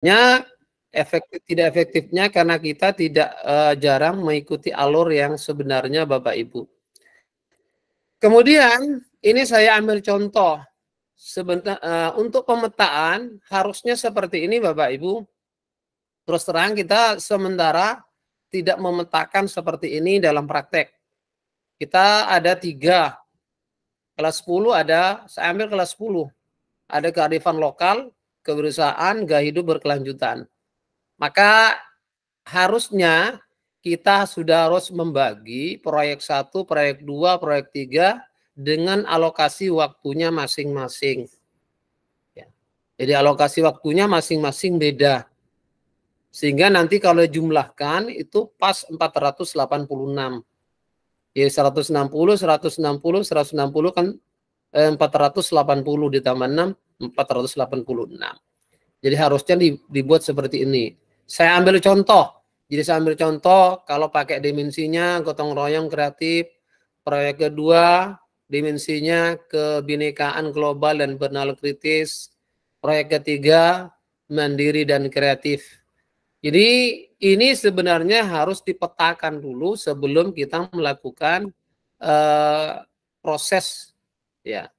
Nya efektif tidak efektifnya karena kita tidak uh, jarang mengikuti alur yang sebenarnya Bapak Ibu. Kemudian ini saya ambil contoh sebentar uh, untuk pemetaan harusnya seperti ini Bapak Ibu. Terus terang kita sementara tidak memetakan seperti ini dalam praktek. Kita ada tiga. Kelas 10 ada, saya ambil kelas 10. Ada kearifan lokal, kewirausahaan, gaya hidup berkelanjutan. Maka harusnya kita sudah harus membagi proyek satu, proyek dua, proyek tiga dengan alokasi waktunya masing-masing. Ya. Jadi alokasi waktunya masing-masing beda. Sehingga nanti kalau jumlahkan itu pas 486. Ya 160, 160, 160 kan eh, delapan 480 ditambah 6 486. Jadi harusnya dibuat seperti ini. Saya ambil contoh. Jadi saya ambil contoh kalau pakai dimensinya gotong royong kreatif. Proyek kedua dimensinya kebinekaan global dan bernal kritis. Proyek ketiga mandiri dan kreatif. Jadi ini sebenarnya harus dipetakan dulu sebelum kita melakukan uh, proses ya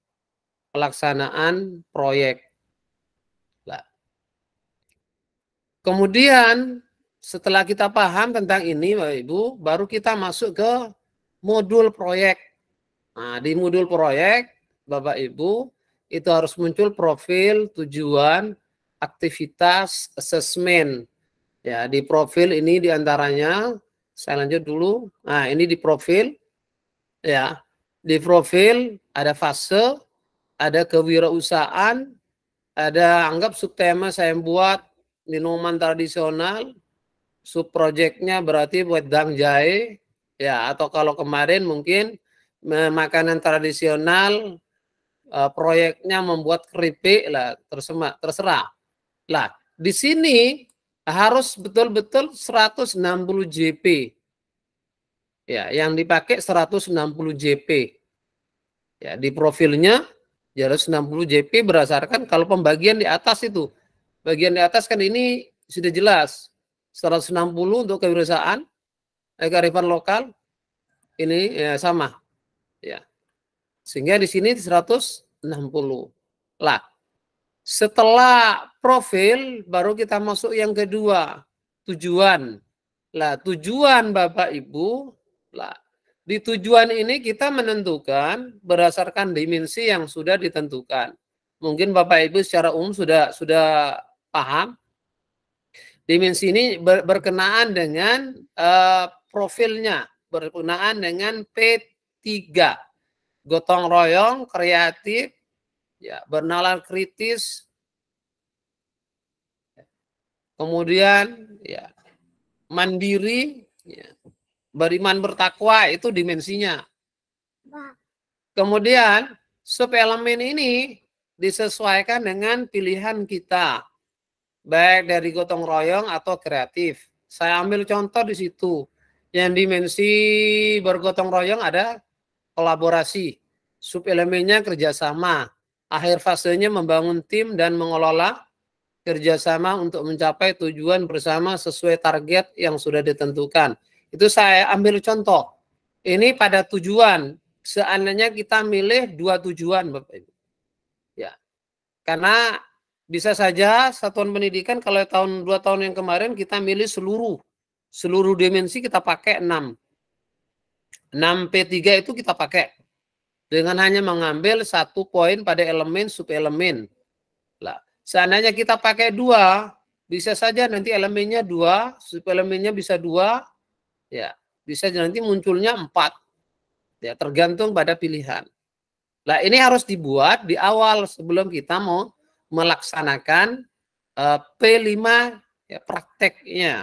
pelaksanaan proyek. Kemudian setelah kita paham tentang ini Bapak Ibu, baru kita masuk ke modul proyek. Nah, di modul proyek Bapak Ibu itu harus muncul profil, tujuan, aktivitas, asesmen. Ya, di profil ini diantaranya saya lanjut dulu. Nah, ini di profil ya. Di profil ada fase, ada kewirausahaan, ada anggap subtema saya buat minuman tradisional, sub berarti buat dang jahe, ya atau kalau kemarin mungkin makanan tradisional e, proyeknya membuat keripik lah terserah terserah lah di sini harus betul-betul 160 JP ya yang dipakai 160 JP ya di profilnya 360 JP berdasarkan kalau pembagian di atas itu. Bagian di atas kan ini sudah jelas. 160 untuk kewirausahaan, eh, kearifan lokal, ini ya, sama. ya Sehingga di sini 160. Lah, setelah profil baru kita masuk yang kedua, tujuan. Lah, tujuan Bapak Ibu, lah di tujuan ini kita menentukan berdasarkan dimensi yang sudah ditentukan. Mungkin Bapak Ibu secara umum sudah sudah paham. Dimensi ini ber, berkenaan dengan uh, profilnya, berkenaan dengan P3. Gotong royong, kreatif, ya, bernalar kritis, kemudian ya mandiri, ya, Beriman bertakwa itu dimensinya. Kemudian sub elemen ini disesuaikan dengan pilihan kita. Baik dari gotong royong atau kreatif. Saya ambil contoh di situ. Yang dimensi bergotong royong ada kolaborasi. Sub elemennya kerjasama. Akhir fasenya membangun tim dan mengelola kerjasama untuk mencapai tujuan bersama sesuai target yang sudah ditentukan. Itu saya ambil contoh. Ini pada tujuan. Seandainya kita milih dua tujuan Bapak Ibu. Ya. Karena bisa saja satuan pendidikan kalau tahun dua tahun yang kemarin kita milih seluruh seluruh dimensi kita pakai enam enam P3 itu kita pakai dengan hanya mengambil satu poin pada elemen sub elemen. Lah, seandainya kita pakai dua, bisa saja nanti elemennya dua, sub elemennya bisa dua, Ya, bisa nanti munculnya empat. Ya, tergantung pada pilihan. Nah, ini harus dibuat di awal sebelum kita mau melaksanakan uh, eh, P5 ya, prakteknya.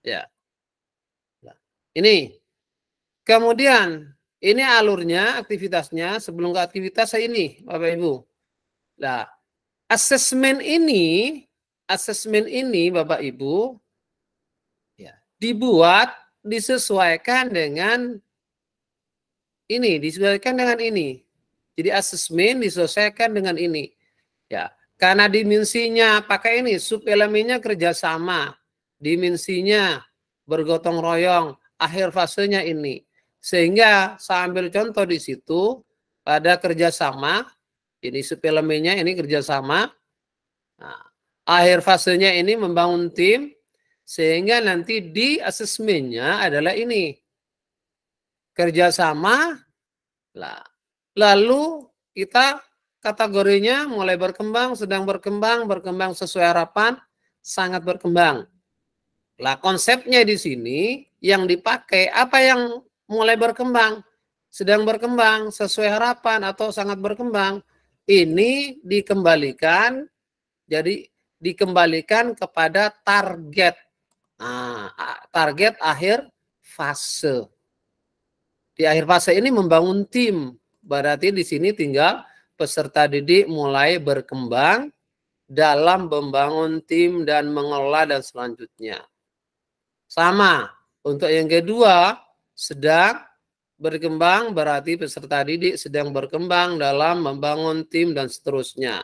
Ya. Nah, ini. Kemudian ini alurnya, aktivitasnya sebelum ke aktivitas ini, Bapak Ibu. Nah, asesmen ini, asesmen ini Bapak Ibu ya, dibuat disesuaikan dengan ini, disesuaikan dengan ini. Jadi asesmen diselesaikan dengan ini. Ya, karena dimensinya pakai ini, sub elemennya kerjasama, dimensinya bergotong royong, akhir fasenya ini. Sehingga saya ambil contoh di situ pada kerjasama, ini sub elemennya ini kerjasama. Nah, akhir fasenya ini membangun tim, sehingga nanti di asesmennya adalah ini. Kerjasama. Lah. Lalu kita kategorinya mulai berkembang, sedang berkembang, berkembang sesuai harapan, sangat berkembang. Lah konsepnya di sini yang dipakai apa yang mulai berkembang, sedang berkembang, sesuai harapan atau sangat berkembang, ini dikembalikan jadi dikembalikan kepada target Nah, target akhir fase. Di akhir fase ini membangun tim. Berarti di sini tinggal peserta didik mulai berkembang dalam membangun tim dan mengelola dan selanjutnya. Sama, untuk yang kedua sedang berkembang berarti peserta didik sedang berkembang dalam membangun tim dan seterusnya.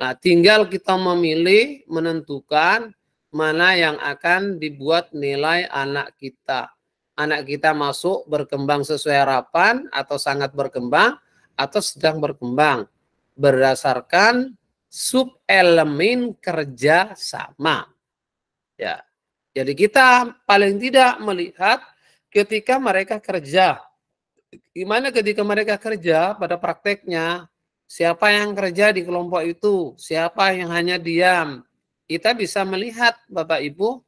Nah, tinggal kita memilih menentukan mana yang akan dibuat nilai anak kita. Anak kita masuk berkembang sesuai harapan atau sangat berkembang atau sedang berkembang berdasarkan sub elemen kerja sama. Ya. Jadi kita paling tidak melihat ketika mereka kerja. Gimana ketika mereka kerja pada prakteknya? Siapa yang kerja di kelompok itu? Siapa yang hanya diam? kita bisa melihat Bapak Ibu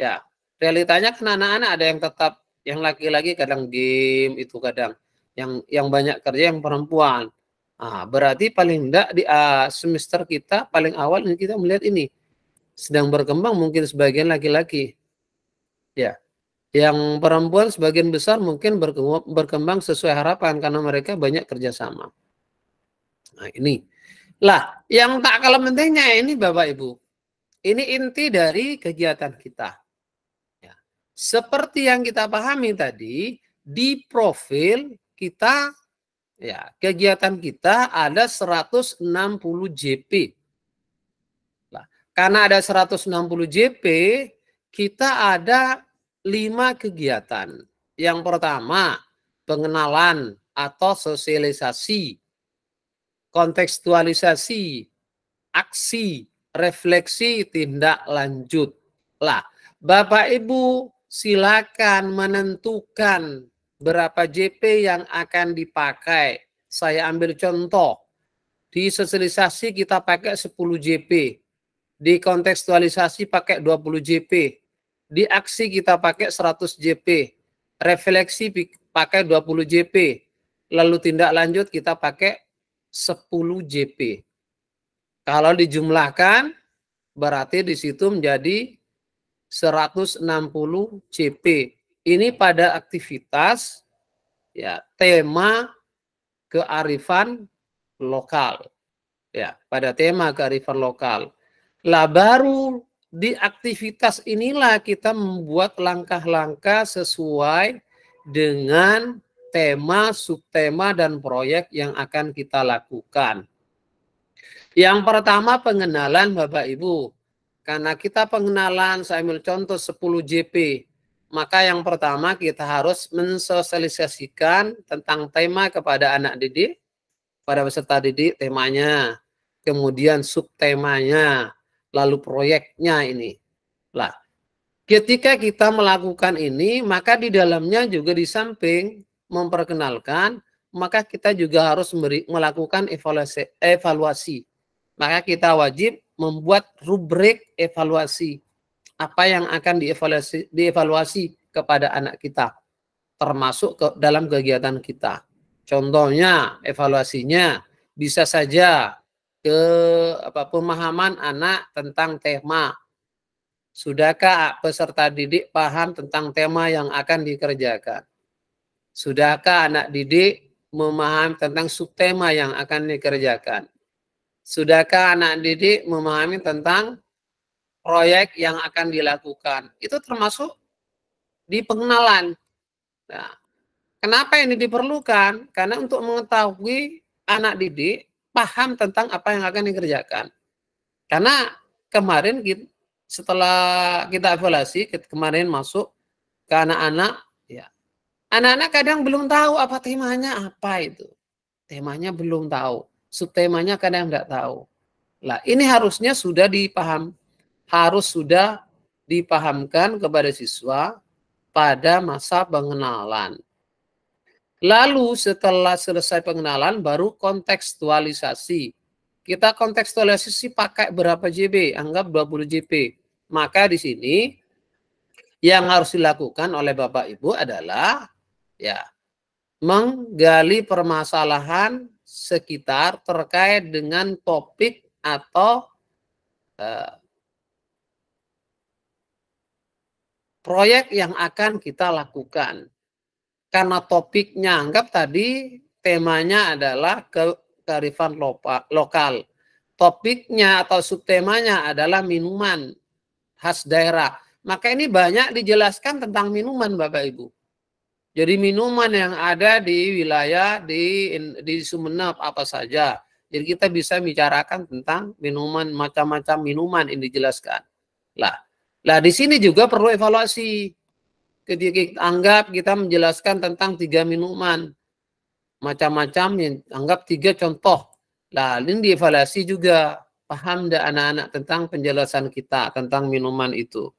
ya realitanya kan anak-anak ada yang tetap yang laki-laki kadang game itu kadang yang yang banyak kerja yang perempuan. Nah, berarti paling enggak di uh, semester kita paling awal ini kita melihat ini sedang berkembang mungkin sebagian laki-laki. Ya. Yang perempuan sebagian besar mungkin berkembang, berkembang sesuai harapan karena mereka banyak kerjasama. Nah ini. Lah, yang tak kalah pentingnya ini Bapak Ibu. Ini inti dari kegiatan kita. Ya. Seperti yang kita pahami tadi, di profil kita, ya kegiatan kita ada 160 JP. Nah, karena ada 160 JP, kita ada lima kegiatan. Yang pertama, pengenalan atau sosialisasi, kontekstualisasi, aksi, refleksi tindak lanjut. Lah, Bapak Ibu silakan menentukan berapa JP yang akan dipakai. Saya ambil contoh. Di sosialisasi kita pakai 10 JP. Di kontekstualisasi pakai 20 JP. Di aksi kita pakai 100 JP. Refleksi pakai 20 JP. Lalu tindak lanjut kita pakai 10 JP. Kalau dijumlahkan berarti di situ menjadi 160 CP. Ini pada aktivitas ya tema kearifan lokal. Ya, pada tema kearifan lokal. Lah baru di aktivitas inilah kita membuat langkah-langkah sesuai dengan tema, subtema, dan proyek yang akan kita lakukan. Yang pertama pengenalan Bapak Ibu. Karena kita pengenalan, saya ambil contoh 10 JP. Maka yang pertama kita harus mensosialisasikan tentang tema kepada anak didik, pada peserta didik temanya, kemudian subtemanya, lalu proyeknya ini. Lah, ketika kita melakukan ini, maka di dalamnya juga di samping memperkenalkan, maka kita juga harus melakukan evaluasi, evaluasi maka kita wajib membuat rubrik evaluasi apa yang akan dievaluasi dievaluasi kepada anak kita termasuk ke dalam kegiatan kita. Contohnya evaluasinya bisa saja ke apa pemahaman anak tentang tema. Sudahkah peserta didik paham tentang tema yang akan dikerjakan? Sudahkah anak didik memahami tentang subtema yang akan dikerjakan? Sudahkah anak didik memahami tentang proyek yang akan dilakukan? Itu termasuk di pengenalan. Nah, kenapa ini diperlukan? Karena untuk mengetahui anak didik paham tentang apa yang akan dikerjakan. Karena kemarin kita, setelah kita evaluasi, kita kemarin masuk ke anak-anak, ya anak-anak kadang belum tahu apa temanya apa itu. Temanya belum tahu subtemanya kadang nggak tahu. Lah, ini harusnya sudah dipaham, harus sudah dipahamkan kepada siswa pada masa pengenalan. Lalu setelah selesai pengenalan baru kontekstualisasi. Kita kontekstualisasi pakai berapa JB? Anggap 20 JP. Maka di sini yang harus dilakukan oleh Bapak Ibu adalah ya menggali permasalahan sekitar terkait dengan topik atau uh, proyek yang akan kita lakukan. Karena topiknya anggap tadi temanya adalah ke kearifan lokal. Topiknya atau subtemanya adalah minuman khas daerah. Maka ini banyak dijelaskan tentang minuman Bapak Ibu. Jadi minuman yang ada di wilayah di di Sumenep apa saja. Jadi kita bisa bicarakan tentang minuman macam-macam minuman ini dijelaskan. Lah, lah di sini juga perlu evaluasi. Ketika kita anggap kita menjelaskan tentang tiga minuman macam-macam yang anggap tiga contoh. Lah, ini dievaluasi juga paham dah anak-anak tentang penjelasan kita tentang minuman itu.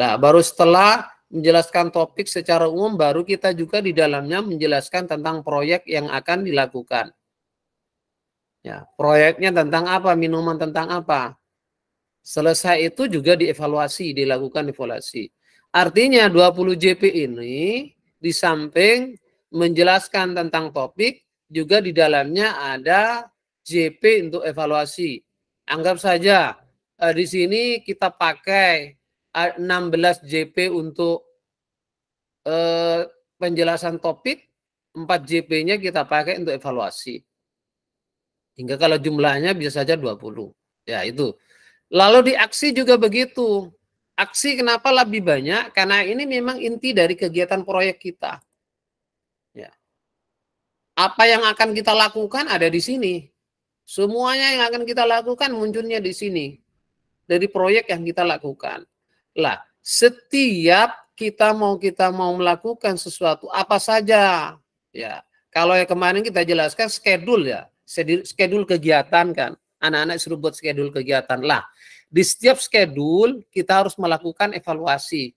Lah, baru setelah menjelaskan topik secara umum baru kita juga di dalamnya menjelaskan tentang proyek yang akan dilakukan. Ya, proyeknya tentang apa, minuman tentang apa. Selesai itu juga dievaluasi, dilakukan evaluasi. Artinya 20 JP ini di samping menjelaskan tentang topik juga di dalamnya ada JP untuk evaluasi. Anggap saja eh, di sini kita pakai 16 JP untuk eh, penjelasan topik, 4 JP-nya kita pakai untuk evaluasi. Hingga kalau jumlahnya bisa saja 20. Ya itu. Lalu di aksi juga begitu. Aksi kenapa lebih banyak? Karena ini memang inti dari kegiatan proyek kita. Ya. Apa yang akan kita lakukan ada di sini. Semuanya yang akan kita lakukan munculnya di sini. Dari proyek yang kita lakukan. Lah, setiap kita mau kita mau melakukan sesuatu apa saja, ya. Kalau yang kemarin kita jelaskan schedule ya, schedule kegiatan kan. Anak-anak suruh buat schedule kegiatan. Lah, di setiap schedule kita harus melakukan evaluasi.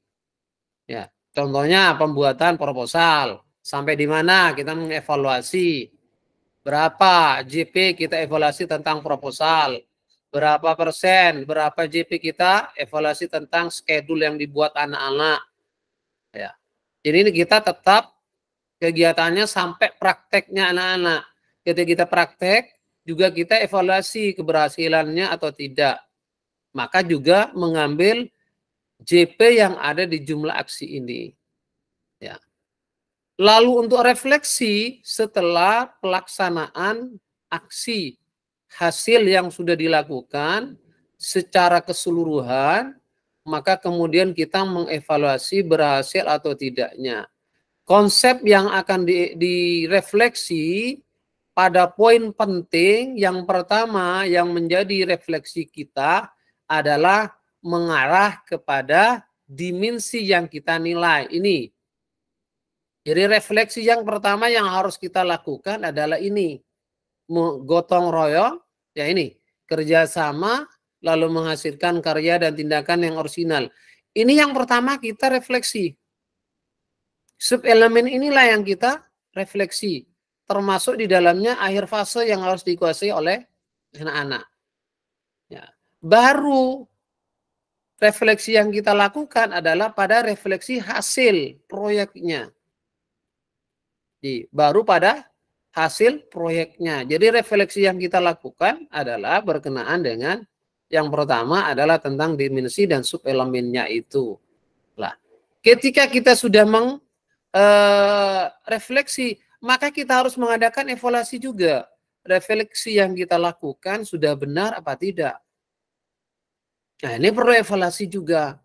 Ya, contohnya pembuatan proposal, sampai di mana kita mengevaluasi berapa JP kita evaluasi tentang proposal Berapa persen, berapa JP kita evaluasi tentang schedule yang dibuat anak-anak. Ya. Jadi ini kita tetap kegiatannya sampai prakteknya anak-anak. Ketika kita praktek, juga kita evaluasi keberhasilannya atau tidak. Maka juga mengambil JP yang ada di jumlah aksi ini. Ya. Lalu untuk refleksi setelah pelaksanaan aksi hasil yang sudah dilakukan secara keseluruhan, maka kemudian kita mengevaluasi berhasil atau tidaknya. Konsep yang akan di, direfleksi pada poin penting yang pertama yang menjadi refleksi kita adalah mengarah kepada dimensi yang kita nilai ini. Jadi refleksi yang pertama yang harus kita lakukan adalah ini gotong royong, ya ini kerjasama lalu menghasilkan karya dan tindakan yang orsinal. Ini yang pertama kita refleksi. sub elemen inilah yang kita refleksi. Termasuk di dalamnya akhir fase yang harus dikuasai oleh anak-anak. Ya. Baru refleksi yang kita lakukan adalah pada refleksi hasil proyeknya. baru pada hasil proyeknya. Jadi refleksi yang kita lakukan adalah berkenaan dengan yang pertama adalah tentang dimensi dan subelemennya itu. Lah, ketika kita sudah meng e, refleksi, maka kita harus mengadakan evaluasi juga. Refleksi yang kita lakukan sudah benar apa tidak? Nah, ini perlu evaluasi juga.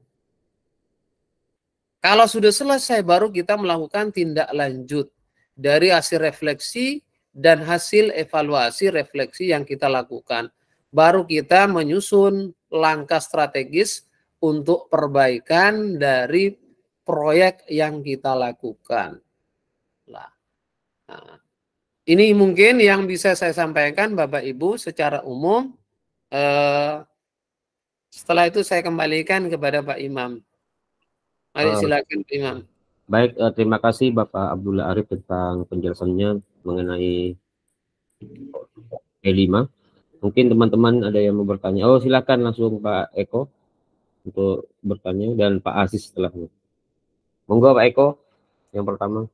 Kalau sudah selesai baru kita melakukan tindak lanjut dari hasil refleksi dan hasil evaluasi refleksi yang kita lakukan. Baru kita menyusun langkah strategis untuk perbaikan dari proyek yang kita lakukan. Nah, ini mungkin yang bisa saya sampaikan Bapak Ibu secara umum. Eh, setelah itu saya kembalikan kepada Pak Imam. Mari ah. silakan Pak Imam. Baik, uh, terima kasih Bapak Abdullah Arif tentang penjelasannya mengenai E5. Mungkin teman-teman ada yang mau bertanya. Oh, silakan langsung Pak Eko untuk bertanya dan Pak Aziz setelahnya. Monggo Pak Eko yang pertama.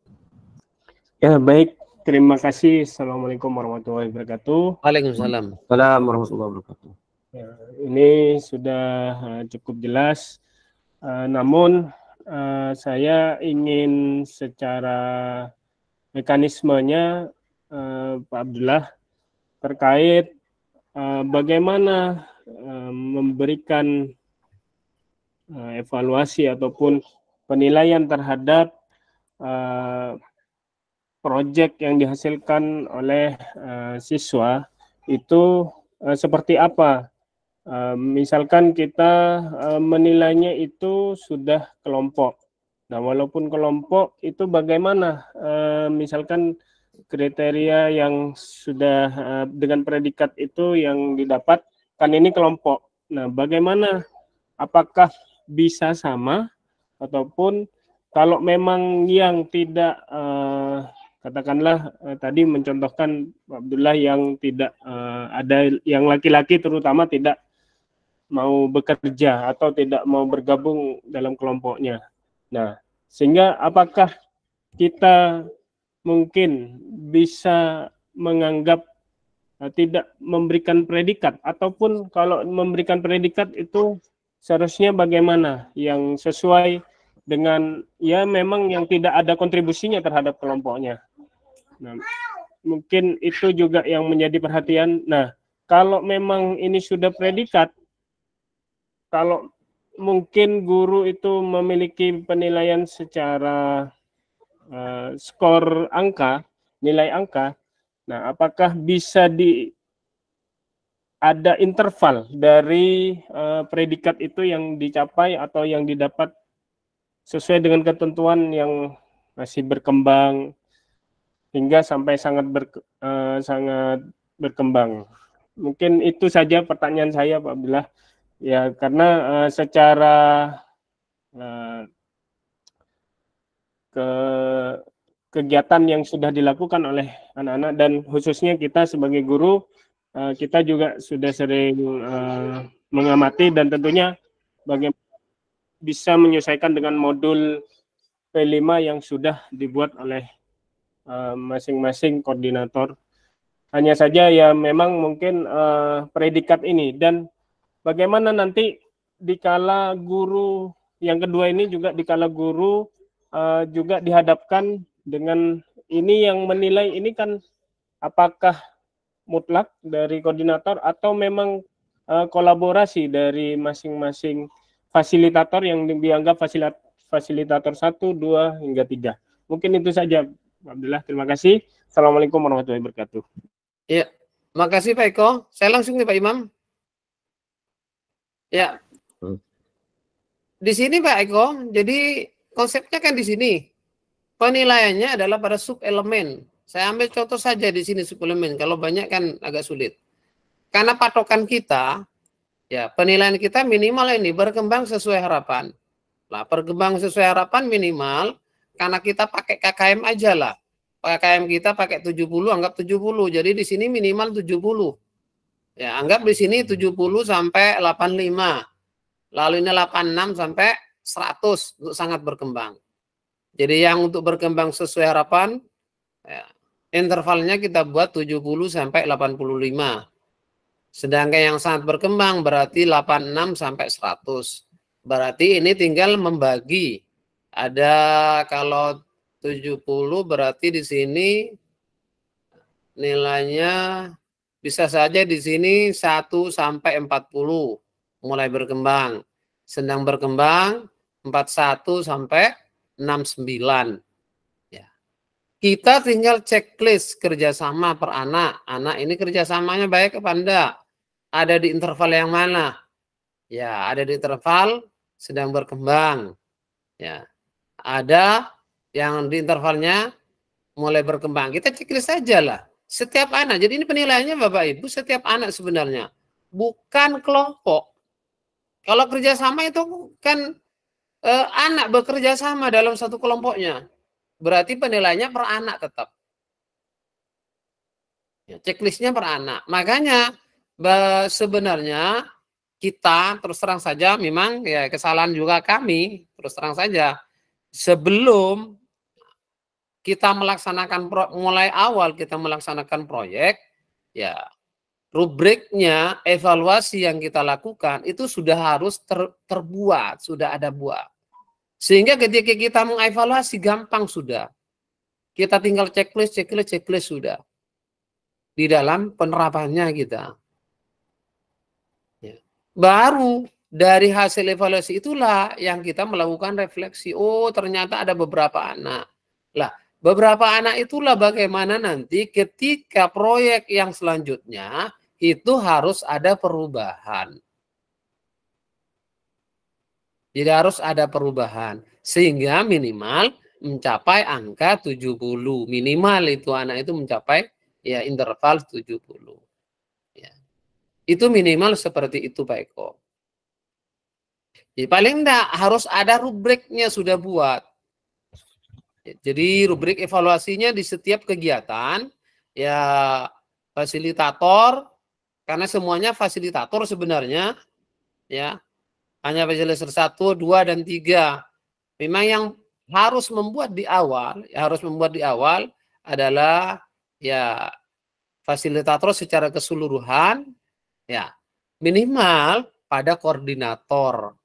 Ya, baik. Terima kasih. Assalamualaikum warahmatullahi wabarakatuh. Waalaikumsalam. Waalaikumsalam warahmatullahi wabarakatuh. Ya, ini sudah eh, cukup jelas. Uh, namun Eh, saya ingin secara mekanismenya uh, Pak Abdullah terkait uh, bagaimana uh, memberikan uh, evaluasi ataupun penilaian terhadap uh, proyek yang dihasilkan oleh uh, siswa itu uh, seperti apa misalkan kita menilainya itu sudah kelompok. Nah, walaupun kelompok itu bagaimana? Misalkan kriteria yang sudah dengan predikat itu yang didapat kan ini kelompok. Nah, bagaimana? Apakah bisa sama ataupun kalau memang yang tidak eh, katakanlah eh, tadi mencontohkan Abdullah yang tidak eh, ada yang laki-laki terutama tidak mau bekerja atau tidak mau bergabung dalam kelompoknya. Nah, sehingga apakah kita mungkin bisa menganggap e, tidak memberikan predikat ataupun kalau memberikan predikat itu seharusnya bagaimana yang sesuai dengan ya memang yang tidak ada kontribusinya terhadap kelompoknya. Nah, mungkin itu juga yang menjadi perhatian. Nah, kalau memang ini sudah predikat kalau mungkin guru itu memiliki penilaian secara uh, skor angka, nilai angka. Nah, apakah bisa di ada interval dari uh, predikat itu yang dicapai atau yang didapat sesuai dengan ketentuan yang masih berkembang hingga sampai sangat ber, uh, eh, sangat berkembang. Mungkin itu saja pertanyaan saya Pak Bila. Ya, karena uh, secara uh, ke kegiatan yang sudah dilakukan oleh anak-anak dan khususnya kita sebagai guru uh, kita juga sudah sering uh, mengamati dan tentunya bagaimana bisa menyelesaikan dengan modul P5 yang sudah dibuat oleh masing-masing uh, koordinator. Hanya saja ya memang mungkin uh, predikat ini dan bagaimana nanti dikala guru yang kedua ini juga dikala guru uh, juga dihadapkan dengan ini yang menilai ini kan apakah mutlak dari koordinator atau memang uh, kolaborasi dari masing-masing fasilitator yang dianggap fasilitator satu dua hingga tiga Mungkin itu saja, Abdullah. Terima kasih. Assalamualaikum warahmatullahi wabarakatuh. Ya, makasih Pak Eko. Saya langsung nih Pak Imam. Ya. Hmm. Di sini Pak Eko, jadi konsepnya kan di sini. Penilaiannya adalah pada sub elemen. Saya ambil contoh saja di sini sub elemen. Kalau banyak kan agak sulit. Karena patokan kita, ya penilaian kita minimal ini berkembang sesuai harapan. Lah berkembang sesuai harapan minimal karena kita pakai KKM aja lah. KKM kita pakai 70 anggap 70. Jadi di sini minimal 70. Ya, anggap di sini 70 sampai 85. Lalu ini 86 sampai 100 untuk sangat berkembang. Jadi yang untuk berkembang sesuai harapan ya, intervalnya kita buat 70 sampai 85. Sedangkan yang sangat berkembang berarti 86 sampai 100. Berarti ini tinggal membagi. Ada kalau 70 berarti di sini nilainya bisa saja di sini 1 sampai 40 mulai berkembang. Sedang berkembang 41 sampai 69. Ya. Kita tinggal checklist kerjasama per anak. Anak ini kerjasamanya baik apa enggak? Ada di interval yang mana? Ya, ada di interval sedang berkembang. Ya. Ada yang di intervalnya mulai berkembang. Kita checklist saja lah. Setiap anak. Jadi ini penilaiannya Bapak Ibu setiap anak sebenarnya. Bukan kelompok. Kalau kerjasama itu kan e, anak bekerja sama dalam satu kelompoknya. Berarti penilaiannya per anak tetap. Ya, checklistnya per anak. Makanya sebenarnya kita terus terang saja memang ya kesalahan juga kami terus terang saja sebelum kita melaksanakan pro, mulai awal kita melaksanakan proyek ya rubriknya evaluasi yang kita lakukan itu sudah harus ter, terbuat sudah ada buah, sehingga ketika kita mengevaluasi gampang sudah kita tinggal checklist checklist checklist sudah di dalam penerapannya kita ya. baru dari hasil evaluasi itulah yang kita melakukan refleksi oh ternyata ada beberapa anak lah Beberapa anak itulah bagaimana nanti ketika proyek yang selanjutnya itu harus ada perubahan. Jadi harus ada perubahan sehingga minimal mencapai angka 70. Minimal itu anak itu mencapai ya interval 70. Ya. Itu minimal seperti itu Pak Eko. Jadi paling enggak harus ada rubriknya sudah buat. Jadi rubrik evaluasinya di setiap kegiatan ya fasilitator karena semuanya fasilitator sebenarnya ya hanya fasilitator 1, 2 dan tiga Memang yang harus membuat di awal, ya harus membuat di awal adalah ya fasilitator secara keseluruhan ya minimal pada koordinator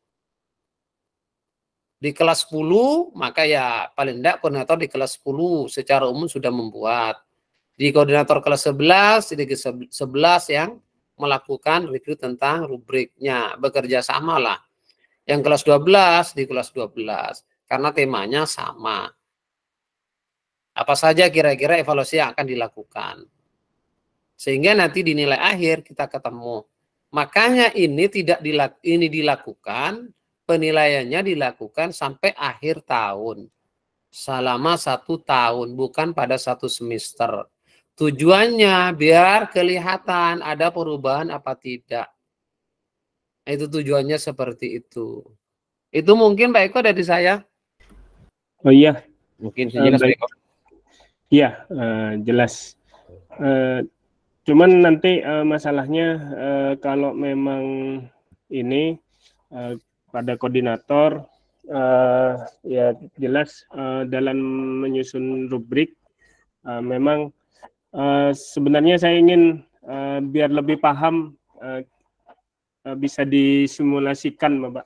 di kelas 10 maka ya paling tidak koordinator di kelas 10 secara umum sudah membuat di koordinator kelas 11 di 11 yang melakukan review tentang rubriknya bekerja sama lah yang kelas 12 di kelas 12 karena temanya sama apa saja kira-kira evaluasi yang akan dilakukan sehingga nanti dinilai akhir kita ketemu makanya ini tidak dilak ini dilakukan penilaiannya dilakukan sampai akhir tahun. Selama satu tahun, bukan pada satu semester. Tujuannya biar kelihatan ada perubahan apa tidak. Itu tujuannya seperti itu. Itu mungkin Pak Eko dari saya. Oh iya. Mungkin saja eh, jelas Pak Eko. Iya, uh, jelas. Uh, cuman nanti uh, masalahnya uh, kalau memang ini uh, pada koordinator uh, ya jelas uh, dalam menyusun rubrik uh, memang uh, sebenarnya saya ingin uh, biar lebih paham uh, bisa disimulasikan Bapak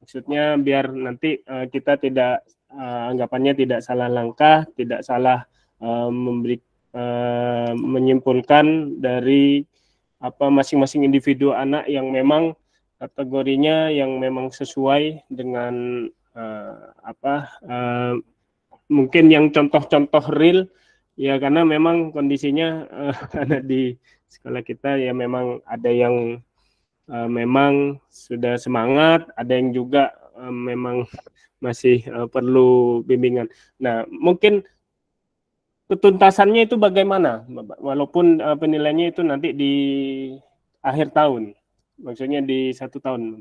maksudnya biar nanti uh, kita tidak uh, anggapannya tidak salah langkah tidak salah uh, memberi uh, menyimpulkan dari apa masing-masing individu anak yang memang kategorinya yang memang sesuai dengan uh, apa uh, mungkin yang contoh-contoh real ya karena memang kondisinya uh, ada di sekolah kita ya memang ada yang uh, memang sudah semangat ada yang juga uh, memang masih uh, perlu bimbingan nah mungkin ketuntasannya itu bagaimana walaupun uh, penilaiannya itu nanti di akhir tahun Maksudnya di satu tahun?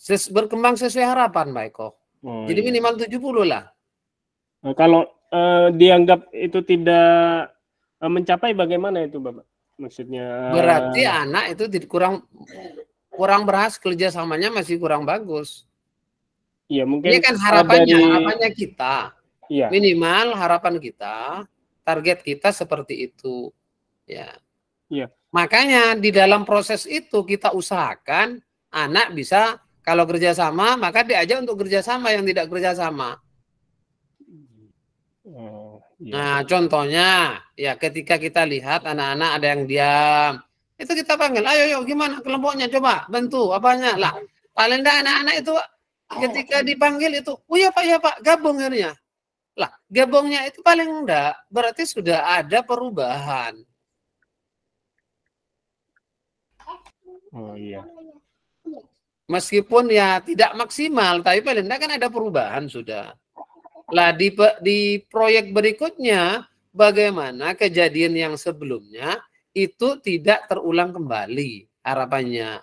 Ses berkembang sesuai harapan, Pak Eko. Oh, Jadi iya. minimal 70 lah. Nah, kalau eh, dianggap itu tidak eh, mencapai bagaimana itu, Bapak? Maksudnya eh, Berarti anak itu kurang kurang berhasil kerjasamanya masih kurang bagus. Iya, mungkin Ini kan eh, harapannya, dari... harapannya kita. Iya. Minimal harapan kita, target kita seperti itu. Ya. Iya. Makanya di dalam proses itu kita usahakan anak bisa kalau kerjasama maka diajak untuk kerjasama yang tidak kerjasama. Oh, iya. Nah contohnya ya ketika kita lihat anak-anak ada yang diam itu kita panggil ayo yuk gimana kelompoknya coba bentuk apanya lah paling tidak anak-anak itu ketika dipanggil itu oh ya pak ya pak gabung lah gabungnya itu paling enggak berarti sudah ada perubahan Oh iya. Meskipun ya tidak maksimal, tapi paling tidak kan ada perubahan sudah. Lah di di proyek berikutnya bagaimana kejadian yang sebelumnya itu tidak terulang kembali harapannya.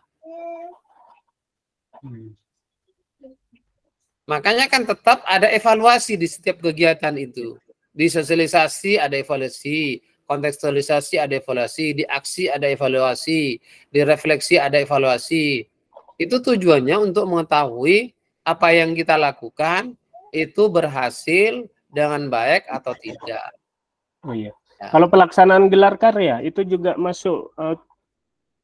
Hmm. Makanya kan tetap ada evaluasi di setiap kegiatan itu. Di sosialisasi ada evaluasi, kontekstualisasi ada evaluasi, di aksi ada evaluasi, di refleksi ada evaluasi. Itu tujuannya untuk mengetahui apa yang kita lakukan itu berhasil dengan baik atau tidak. Oh iya. Ya. Kalau pelaksanaan gelar karya itu juga masuk uh,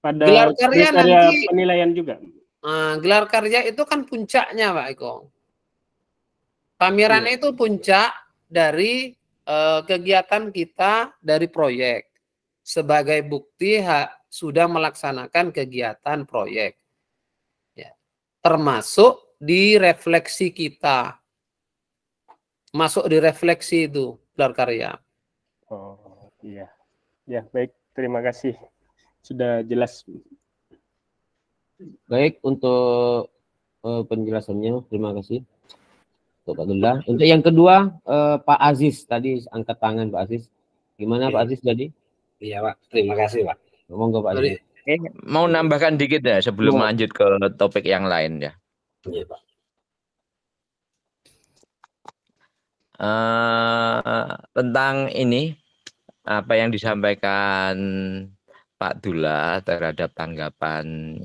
pada gelar karya, nanti, penilaian juga. Uh, gelar karya itu kan puncaknya, Pak Eko. Pameran ya. Iya. itu puncak dari Eh, kegiatan kita dari proyek sebagai bukti hak sudah melaksanakan kegiatan proyek. Ya. Termasuk di refleksi kita. Masuk di refleksi itu, gelar karya. Oh, iya. Ya, baik. Terima kasih. Sudah jelas. Baik, untuk eh, penjelasannya, terima kasih. Tobadullah. Untuk yang kedua, eh, Pak Aziz tadi angkat tangan Pak Aziz. Gimana ya. Pak iya. Aziz tadi? Iya Pak, terima kasih Pak. Ngomong-ngomong Pak Aziz. Eh, mau nambahkan dikit ya sebelum iya. lanjut ke topik yang lain ya. Iya Pak. Uh, tentang ini apa yang disampaikan Pak Dula terhadap tanggapan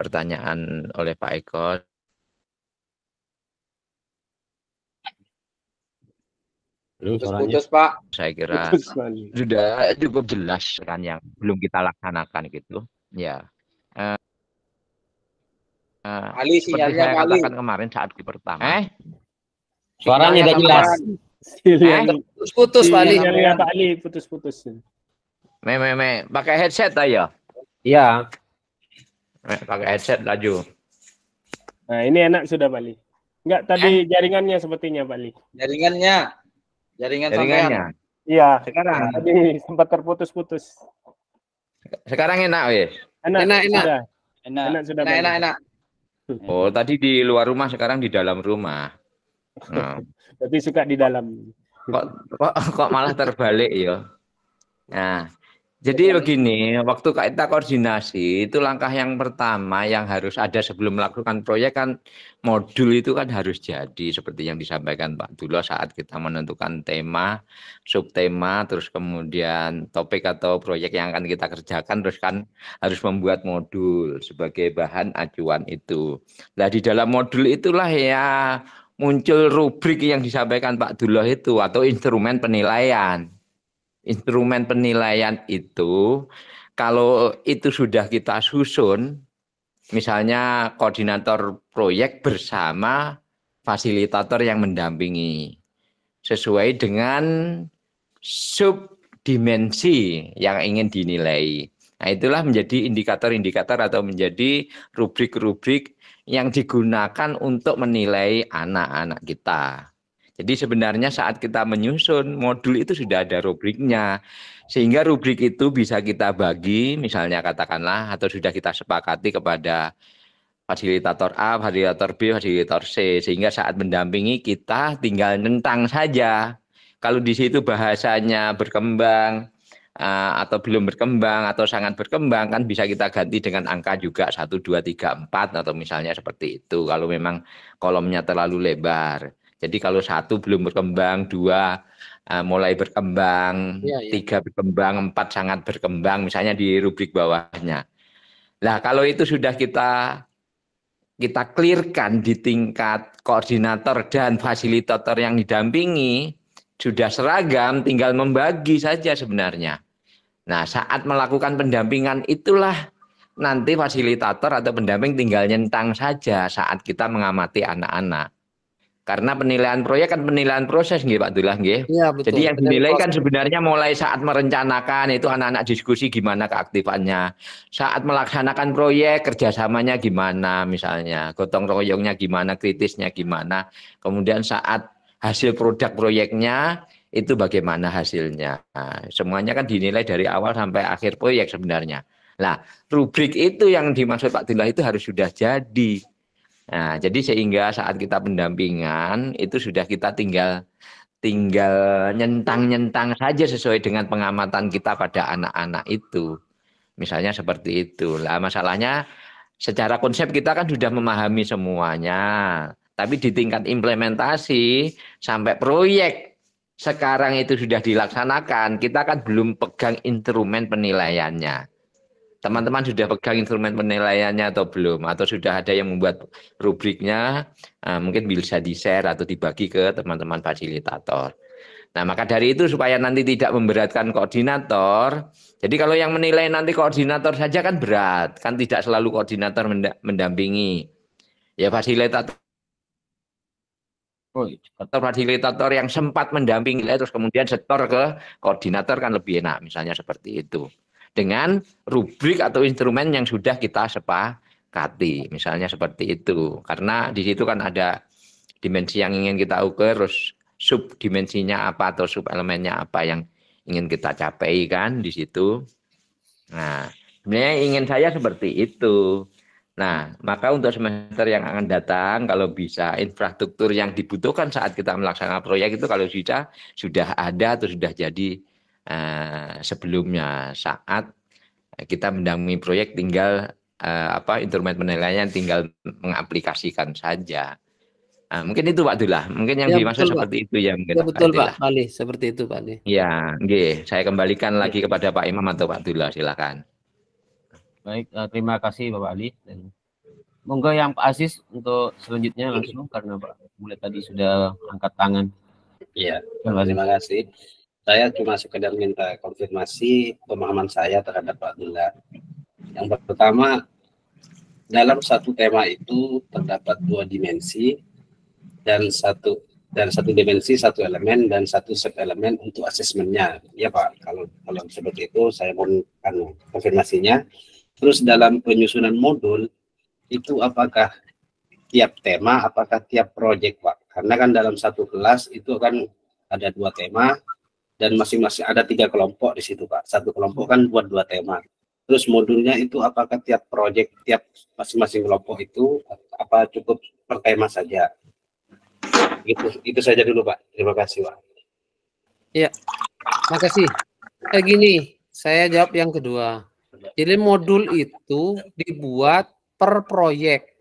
pertanyaan oleh Pak Eko Putus-putus Pak. Saya kira putus, sudah cukup jelas kan yang belum kita laksanakan gitu. Ya. Uh, Ali sinyalnya saya katakan kemarin saat di pertama. Eh? Suaranya tidak jelas. Eh? Putus-putus Pak Ali. putus-putus. Me, me, me. Pakai headset aja. Ya? Iya. Pakai headset laju. Nah ini enak sudah Bali. Enggak tadi eh? jaringannya sepertinya Bali. Jaringannya. Jaringan jaringannya. Iya. Sekarang. Tadi sempat terputus-putus. Sekarang enak wes. Enak enak. Enak sudah. Enak enak, sudah enak, enak, enak. Oh, tadi di luar rumah sekarang di dalam rumah. Nah. Tapi suka di dalam. Kok kok, kok malah terbalik ya? Nah, jadi begini, waktu kita koordinasi itu langkah yang pertama yang harus ada sebelum melakukan proyek kan modul itu kan harus jadi seperti yang disampaikan Pak Dulo saat kita menentukan tema, subtema, terus kemudian topik atau proyek yang akan kita kerjakan terus kan harus membuat modul sebagai bahan acuan itu. Nah di dalam modul itulah ya muncul rubrik yang disampaikan Pak Dulo itu atau instrumen penilaian Instrumen penilaian itu kalau itu sudah kita susun, misalnya koordinator proyek bersama fasilitator yang mendampingi sesuai dengan sub dimensi yang ingin dinilai. Nah, itulah menjadi indikator-indikator atau menjadi rubrik-rubrik yang digunakan untuk menilai anak-anak kita. Jadi sebenarnya saat kita menyusun modul itu sudah ada rubriknya. Sehingga rubrik itu bisa kita bagi misalnya katakanlah atau sudah kita sepakati kepada fasilitator A, fasilitator B, fasilitator C sehingga saat mendampingi kita tinggal nentang saja. Kalau di situ bahasanya berkembang eh, atau belum berkembang atau sangat berkembang kan bisa kita ganti dengan angka juga 1 2 3 4 atau misalnya seperti itu kalau memang kolomnya terlalu lebar. Jadi kalau satu belum berkembang, dua uh, mulai berkembang, ya, ya. tiga berkembang, empat sangat berkembang, misalnya di rubrik bawahnya. Nah kalau itu sudah kita kita clearkan di tingkat koordinator dan fasilitator yang didampingi sudah seragam, tinggal membagi saja sebenarnya. Nah, saat melakukan pendampingan itulah nanti fasilitator atau pendamping tinggal nyentang saja saat kita mengamati anak-anak. Karena penilaian proyek kan penilaian proses nggih Pak Dullah nggih. Ya, Jadi yang dinilai kan sebenarnya mulai saat merencanakan itu anak-anak diskusi gimana keaktifannya. Saat melaksanakan proyek kerjasamanya gimana misalnya, gotong royongnya gimana, kritisnya gimana. Kemudian saat hasil produk proyeknya itu bagaimana hasilnya. Nah, semuanya kan dinilai dari awal sampai akhir proyek sebenarnya. Nah, rubrik itu yang dimaksud Pak Dullah itu harus sudah jadi Nah, jadi sehingga saat kita pendampingan itu sudah kita tinggal tinggal nyentang-nyentang saja sesuai dengan pengamatan kita pada anak-anak itu. Misalnya seperti itu. Lah masalahnya secara konsep kita kan sudah memahami semuanya. Tapi di tingkat implementasi sampai proyek sekarang itu sudah dilaksanakan, kita kan belum pegang instrumen penilaiannya teman-teman sudah pegang instrumen penilaiannya atau belum atau sudah ada yang membuat rubriknya nah, mungkin bisa di share atau dibagi ke teman-teman fasilitator nah maka dari itu supaya nanti tidak memberatkan koordinator jadi kalau yang menilai nanti koordinator saja kan berat kan tidak selalu koordinator mendampingi ya fasilitator oh, iya, atau fasilitator yang sempat mendampingi terus kemudian setor ke koordinator kan lebih enak misalnya seperti itu dengan rubrik atau instrumen yang sudah kita sepakati. Misalnya seperti itu. Karena di situ kan ada dimensi yang ingin kita ukur, terus sub dimensinya apa atau sub elemennya apa yang ingin kita capai kan di situ. Nah, sebenarnya ingin saya seperti itu. Nah, maka untuk semester yang akan datang, kalau bisa infrastruktur yang dibutuhkan saat kita melaksanakan proyek itu kalau bisa sudah ada atau sudah jadi Eh, sebelumnya saat kita mendampingi proyek tinggal uh, apa instrumen penilaiannya tinggal mengaplikasikan saja. Uh, mungkin itu Pak Dula, mungkin yang ya, dimaksud betul, seperti Pak. itu yang mungkin ya, betul Pak, Ali, seperti itu Pak Ali. Ya, oke saya kembalikan lagi ya. kepada Pak Imam atau Pak Dula, silakan. Baik, terima kasih Bapak Ali dan monggo yang Pak Asis untuk selanjutnya langsung karena Pak Mulai tadi sudah angkat tangan. Iya, terima kasih saya cuma sekedar minta konfirmasi pemahaman saya terhadap Pak Abdullah. Yang pertama, dalam satu tema itu terdapat dua dimensi dan satu dan satu dimensi satu elemen dan satu sub elemen untuk asesmennya ya pak kalau kalau seperti itu saya mohon anu, konfirmasinya terus dalam penyusunan modul itu apakah tiap tema apakah tiap proyek pak karena kan dalam satu kelas itu kan ada dua tema dan masing-masing ada tiga kelompok di situ pak satu kelompok kan buat dua tema terus modulnya itu apakah tiap proyek tiap masing-masing kelompok itu apa cukup per tema saja itu itu saja dulu pak terima kasih pak ya makasih eh, gini saya jawab yang kedua jadi modul itu dibuat per proyek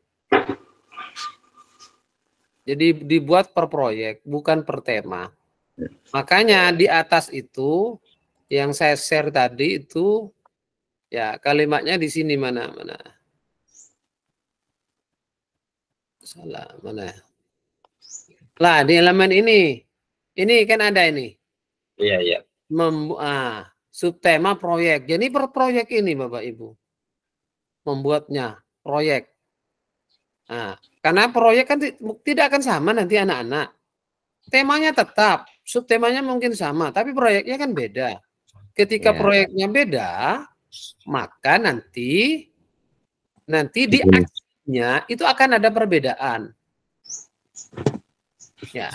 jadi dibuat per proyek bukan per tema Makanya di atas itu yang saya share tadi itu ya kalimatnya di sini mana mana. Salah mana? Lah di elemen ini. Ini kan ada ini. Iya, iya. Mem ah, subtema proyek. Jadi per proyek ini Bapak Ibu. Membuatnya proyek. Nah, karena proyek kan tidak akan sama nanti anak-anak. Temanya tetap subtemanya mungkin sama, tapi proyeknya kan beda. Ketika yeah. proyeknya beda, maka nanti nanti di iya. aksinya itu akan ada perbedaan. Ya.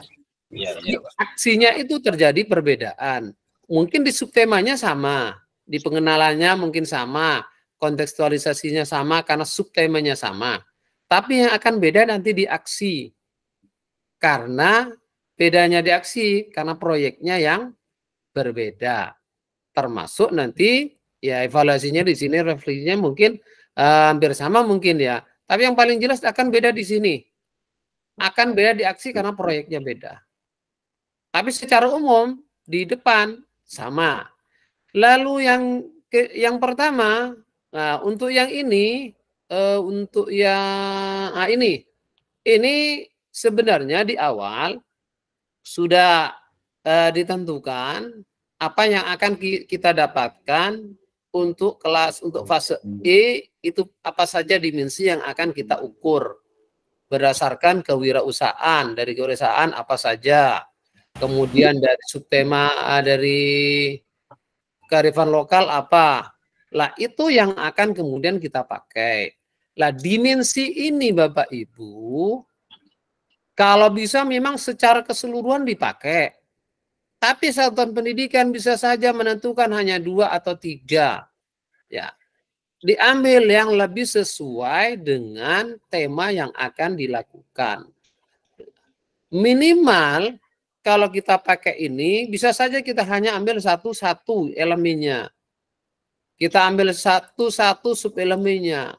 Iya, di iya, Aksinya itu terjadi perbedaan. Mungkin di subtemanya sama, di pengenalannya mungkin sama, kontekstualisasinya sama karena subtemanya sama. Tapi yang akan beda nanti di aksi. Karena Bedanya di aksi karena proyeknya yang berbeda. Termasuk nanti ya evaluasinya di sini refleksinya mungkin uh, hampir sama mungkin ya. Tapi yang paling jelas akan beda di sini. Akan beda di aksi karena proyeknya beda. Tapi secara umum di depan sama. Lalu yang ke, yang pertama, nah untuk yang ini uh, untuk yang nah ini ini sebenarnya di awal sudah eh, ditentukan apa yang akan kita dapatkan untuk kelas untuk fase hmm. E itu apa saja dimensi yang akan kita ukur berdasarkan kewirausahaan dari kewirausahaan apa saja kemudian dari subtema eh, dari kearifan lokal apa lah itu yang akan kemudian kita pakai lah dimensi ini Bapak Ibu kalau bisa memang secara keseluruhan dipakai. Tapi satuan pendidikan bisa saja menentukan hanya dua atau tiga. Ya, diambil yang lebih sesuai dengan tema yang akan dilakukan. Minimal kalau kita pakai ini bisa saja kita hanya ambil satu-satu elemennya. Kita ambil satu-satu sub elemennya.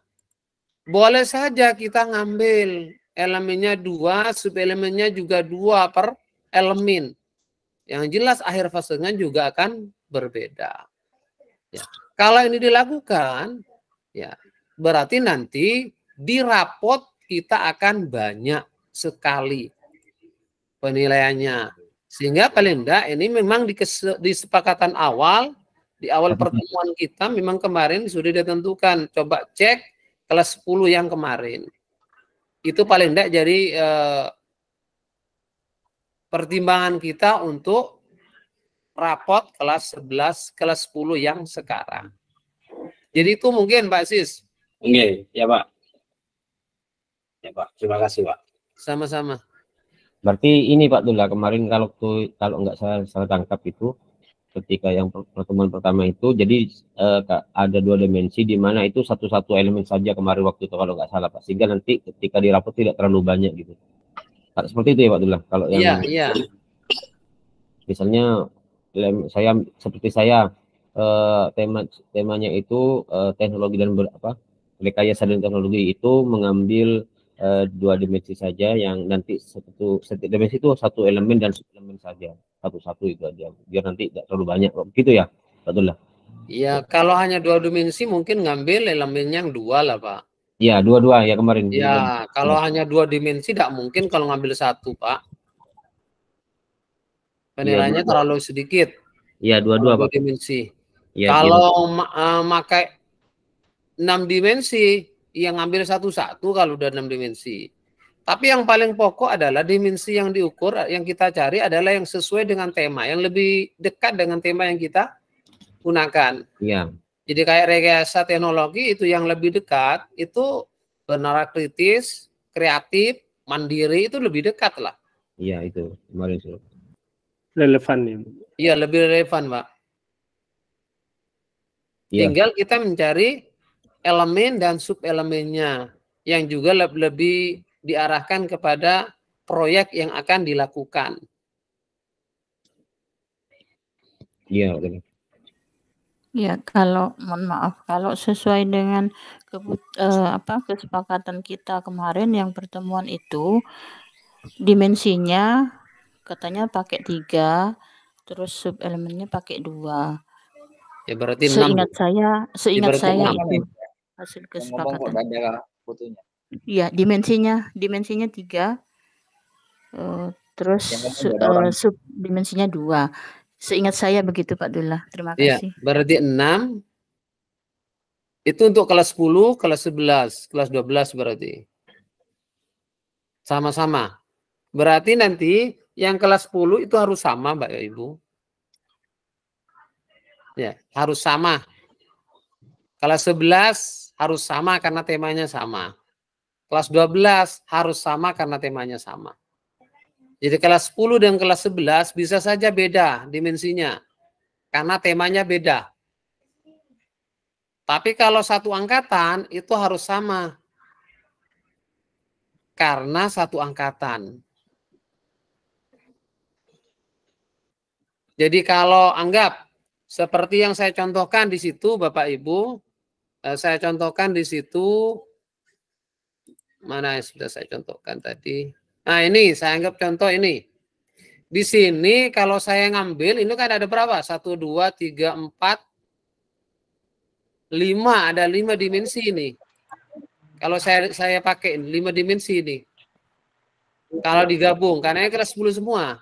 Boleh saja kita ngambil elemennya dua, subelemennya juga dua per elemen. Yang jelas akhir fasenya juga akan berbeda. Ya. Kalau ini dilakukan, ya berarti nanti di rapot kita akan banyak sekali penilaiannya. Sehingga paling tidak ini memang di, di sepakatan awal, di awal mhm. pertemuan kita memang kemarin sudah ditentukan. Coba cek kelas 10 yang kemarin itu paling tidak jadi eh, pertimbangan kita untuk rapot kelas 11, kelas 10 yang sekarang. Jadi itu mungkin Pak Sis. Oke, ya Pak. Ya Pak, terima kasih Pak. Sama-sama. Berarti ini Pak Dula kemarin kalau tuh kalau nggak salah salah tangkap itu ketika yang pertemuan pertama itu jadi eh, ada dua dimensi di mana itu satu-satu elemen saja kemarin waktu itu kalau nggak salah Pak sehingga nanti ketika di tidak terlalu banyak gitu seperti itu ya Pak Dullah kalau yang yeah, yeah. misalnya saya seperti saya eh, tema temanya itu eh, teknologi dan ber, apa rekayasa dan teknologi itu mengambil uh, dua dimensi saja yang nanti satu setiap dimensi itu satu elemen dan satu elemen saja satu-satu itu aja biar nanti tidak terlalu banyak begitu ya betul lah Iya, kalau hanya dua dimensi mungkin ngambil elemen yang dua lah Pak. Iya, dua-dua ya kemarin. Iya, kalau hmm. hanya dua dimensi tidak mungkin kalau ngambil satu Pak. Iya, Penilaiannya ya, terlalu sedikit. Iya, dua-dua Pak. Dua dimensi. Ya, kalau ya. Ma eh, enam dimensi yang ngambil satu-satu kalau udah enam dimensi. Tapi yang paling pokok adalah dimensi yang diukur, yang kita cari adalah yang sesuai dengan tema, yang lebih dekat dengan tema yang kita gunakan. Iya. Jadi kayak rekayasa teknologi itu yang lebih dekat, itu benar kritis, kreatif, mandiri itu lebih dekat lah. Iya itu kemarin itu. Relevan ya. Iya lebih relevan pak. Ya. Tinggal kita mencari elemen dan subelemennya yang juga lebih diarahkan kepada proyek yang akan dilakukan. Iya, Ya, kalau mohon maaf, kalau sesuai dengan kebut, eh, apa kesepakatan kita kemarin yang pertemuan itu dimensinya katanya pakai tiga, terus sub elemennya pakai dua. Ya berarti seingat 6. saya, seingat saya 6 hasil kesepakatan. fotonya. Iya, dimensinya dimensinya tiga, uh, terus uh, sub dimensinya dua. Seingat saya begitu Pak Dullah. Terima iya, kasih. Iya, berarti enam. Itu untuk kelas 10, kelas 11, kelas 12 berarti. Sama-sama. Berarti nanti yang kelas 10 itu harus sama Mbak ya, Ibu. Ya, harus sama. Kelas 11 harus sama karena temanya sama. Kelas 12 harus sama karena temanya sama. Jadi kelas 10 dan kelas 11 bisa saja beda dimensinya. Karena temanya beda. Tapi kalau satu angkatan itu harus sama. Karena satu angkatan. Jadi kalau anggap seperti yang saya contohkan di situ Bapak Ibu, Eh, saya contohkan di situ mana yang sudah saya contohkan tadi. Nah, ini saya anggap contoh ini. Di sini kalau saya ngambil ini kan ada berapa? Satu, dua, tiga, empat, lima. ada lima dimensi ini. Kalau saya saya pakai lima dimensi ini. Kalau digabung karena ini kelas 10 semua.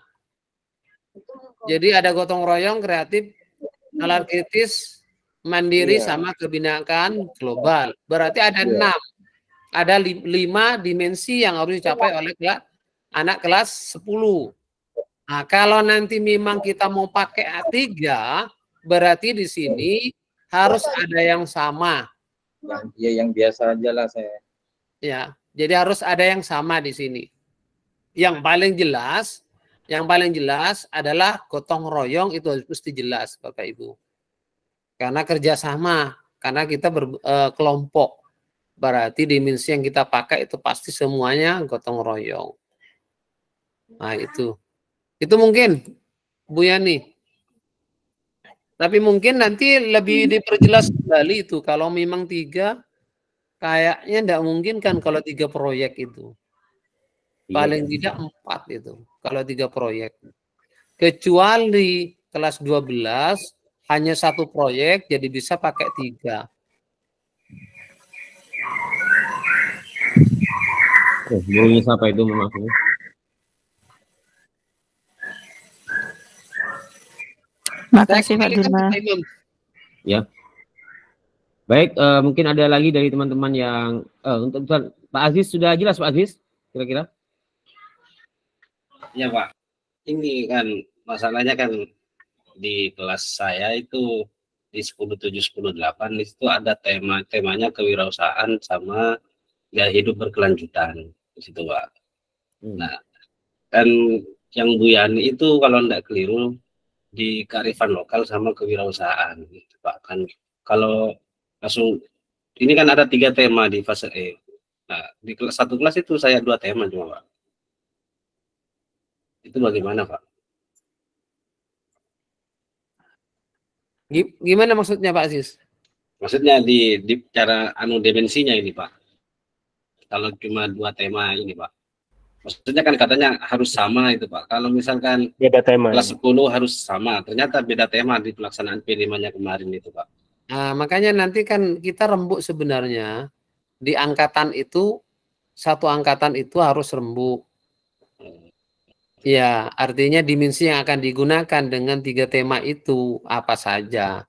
Jadi ada gotong royong kreatif, nalar kritis, mandiri yeah. sama kebinaan global. Berarti ada iya. enam, ada lima dimensi yang harus dicapai oleh kelas, anak kelas 10. Nah, kalau nanti memang kita mau pakai A3, berarti di sini harus ada yang sama. Ya, yang biasa aja lah saya. Ya, jadi harus ada yang sama di sini. Yang paling jelas, yang paling jelas adalah gotong royong itu harus mesti jelas Bapak Ibu karena kerjasama, karena kita berkelompok. Eh, e, Berarti dimensi yang kita pakai itu pasti semuanya gotong royong. Nah itu, itu mungkin Bu Yani. Tapi mungkin nanti lebih hmm. diperjelas kembali itu kalau memang tiga kayaknya tidak mungkin kan kalau tiga proyek itu iya. paling iya. tidak empat itu kalau tiga proyek kecuali kelas 12 hanya satu proyek jadi bisa pakai tiga. Oh, burungnya siapa itu memang Makasih Pak Dirma. Ya. Baik, uh, mungkin ada lagi dari teman-teman yang uh, untuk Pak Aziz sudah jelas Pak Aziz kira-kira? Ya Pak. Ini kan masalahnya kan di kelas saya itu di 10 10 7 8 itu ada tema temanya kewirausahaan sama ya hidup berkelanjutan di situ Pak. Hmm. Nah, dan yang Bu Yani itu kalau tidak keliru di kearifan lokal sama kewirausahaan gitu Pak. Kan kalau langsung ini kan ada tiga tema di fase E. Nah, di kelas satu kelas itu saya dua tema cuma Pak. Itu bagaimana Pak? Gimana maksudnya Pak Aziz? Maksudnya di, di cara anu dimensinya ini Pak. Kalau cuma dua tema ini Pak. Maksudnya kan katanya harus sama itu Pak. Kalau misalkan beda tema. Kelas 10 harus sama. Ternyata beda tema di pelaksanaan p nya kemarin itu Pak. Nah, makanya nanti kan kita rembuk sebenarnya di angkatan itu satu angkatan itu harus rembuk Ya, artinya dimensi yang akan digunakan dengan tiga tema itu apa saja.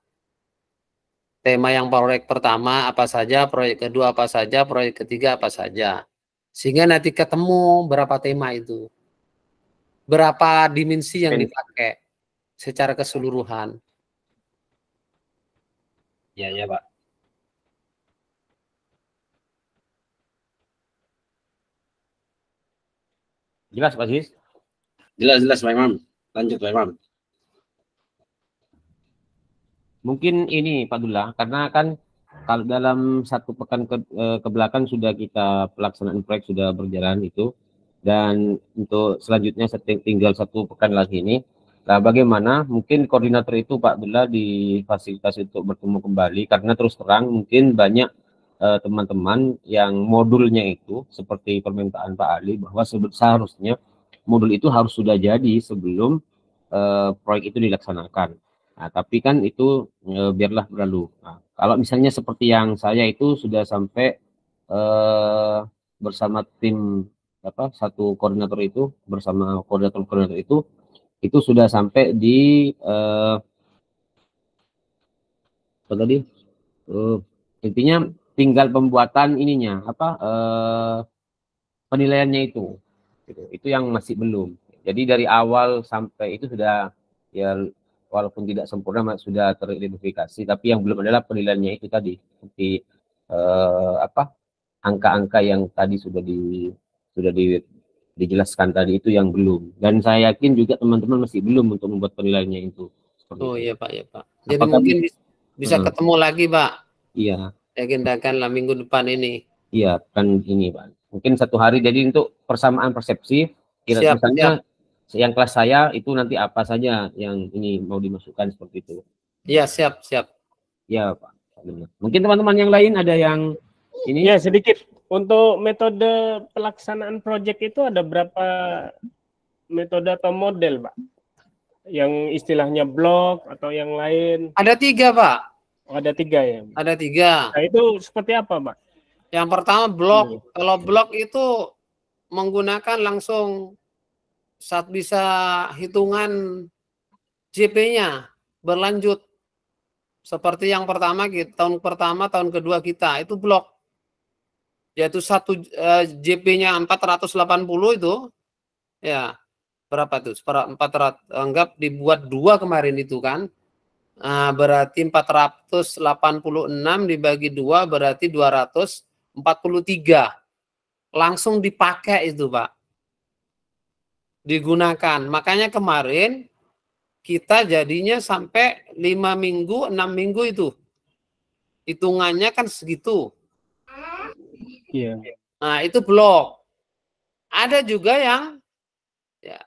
Tema yang proyek pertama apa saja, proyek kedua apa saja, proyek ketiga apa saja. Sehingga nanti ketemu berapa tema itu. Berapa dimensi yang dipakai secara keseluruhan. Ya, ya, Pak. Jelas Pak Sis? Jelas-jelas Pak Imam. Lanjut Pak Imam. Mungkin ini Pak Dula, karena kan kalau dalam satu pekan ke, eh, ke belakang sudah kita pelaksanaan proyek sudah berjalan itu dan untuk selanjutnya tinggal satu pekan lagi ini Nah, bagaimana mungkin koordinator itu Pak di fasilitas untuk bertemu kembali karena terus terang mungkin banyak eh, teman-teman uh, yang modulnya itu seperti permintaan Pak Ali bahwa seharusnya modul itu harus sudah jadi sebelum uh, proyek itu dilaksanakan. Nah, tapi kan itu uh, biarlah berlalu. Nah, kalau misalnya seperti yang saya itu sudah sampai uh, bersama tim apa satu koordinator itu bersama koordinator-koordinator itu itu sudah sampai di uh, apa tadi? uh, intinya tinggal pembuatan ininya apa uh, penilaiannya itu gitu. itu yang masih belum jadi dari awal sampai itu sudah ya walaupun tidak sempurna sudah teridentifikasi tapi yang belum adalah penilaiannya itu tadi seperti eh, apa angka-angka yang tadi sudah di sudah di, dijelaskan tadi itu yang belum dan saya yakin juga teman-teman masih belum untuk membuat penilaiannya itu seperti oh iya pak ya pak jadi Apakah mungkin bisa, bisa uh, ketemu lagi pak iya agendakan lah minggu depan ini iya kan ini pak mungkin satu hari jadi untuk persamaan persepsi kira siap, misalnya siap. yang kelas saya itu nanti apa saja yang ini mau dimasukkan seperti itu iya siap siap ya pak mungkin teman-teman yang lain ada yang ini ya sedikit untuk metode pelaksanaan proyek itu ada berapa metode atau model pak yang istilahnya blog atau yang lain ada tiga pak oh, ada tiga ya ada tiga nah itu seperti apa pak yang pertama blok. Hmm. Kalau blok itu menggunakan langsung saat bisa hitungan JP-nya berlanjut. Seperti yang pertama kita tahun pertama, tahun kedua kita itu blok. Yaitu satu eh, JP-nya 480 itu ya berapa tuh? 400 anggap dibuat dua kemarin itu kan. Nah, berarti 486 dibagi dua berarti 200 43. Langsung dipakai itu, Pak. Digunakan. Makanya kemarin kita jadinya sampai lima minggu, enam minggu itu. Hitungannya kan segitu. Yeah. Nah, itu blok. Ada juga yang ya,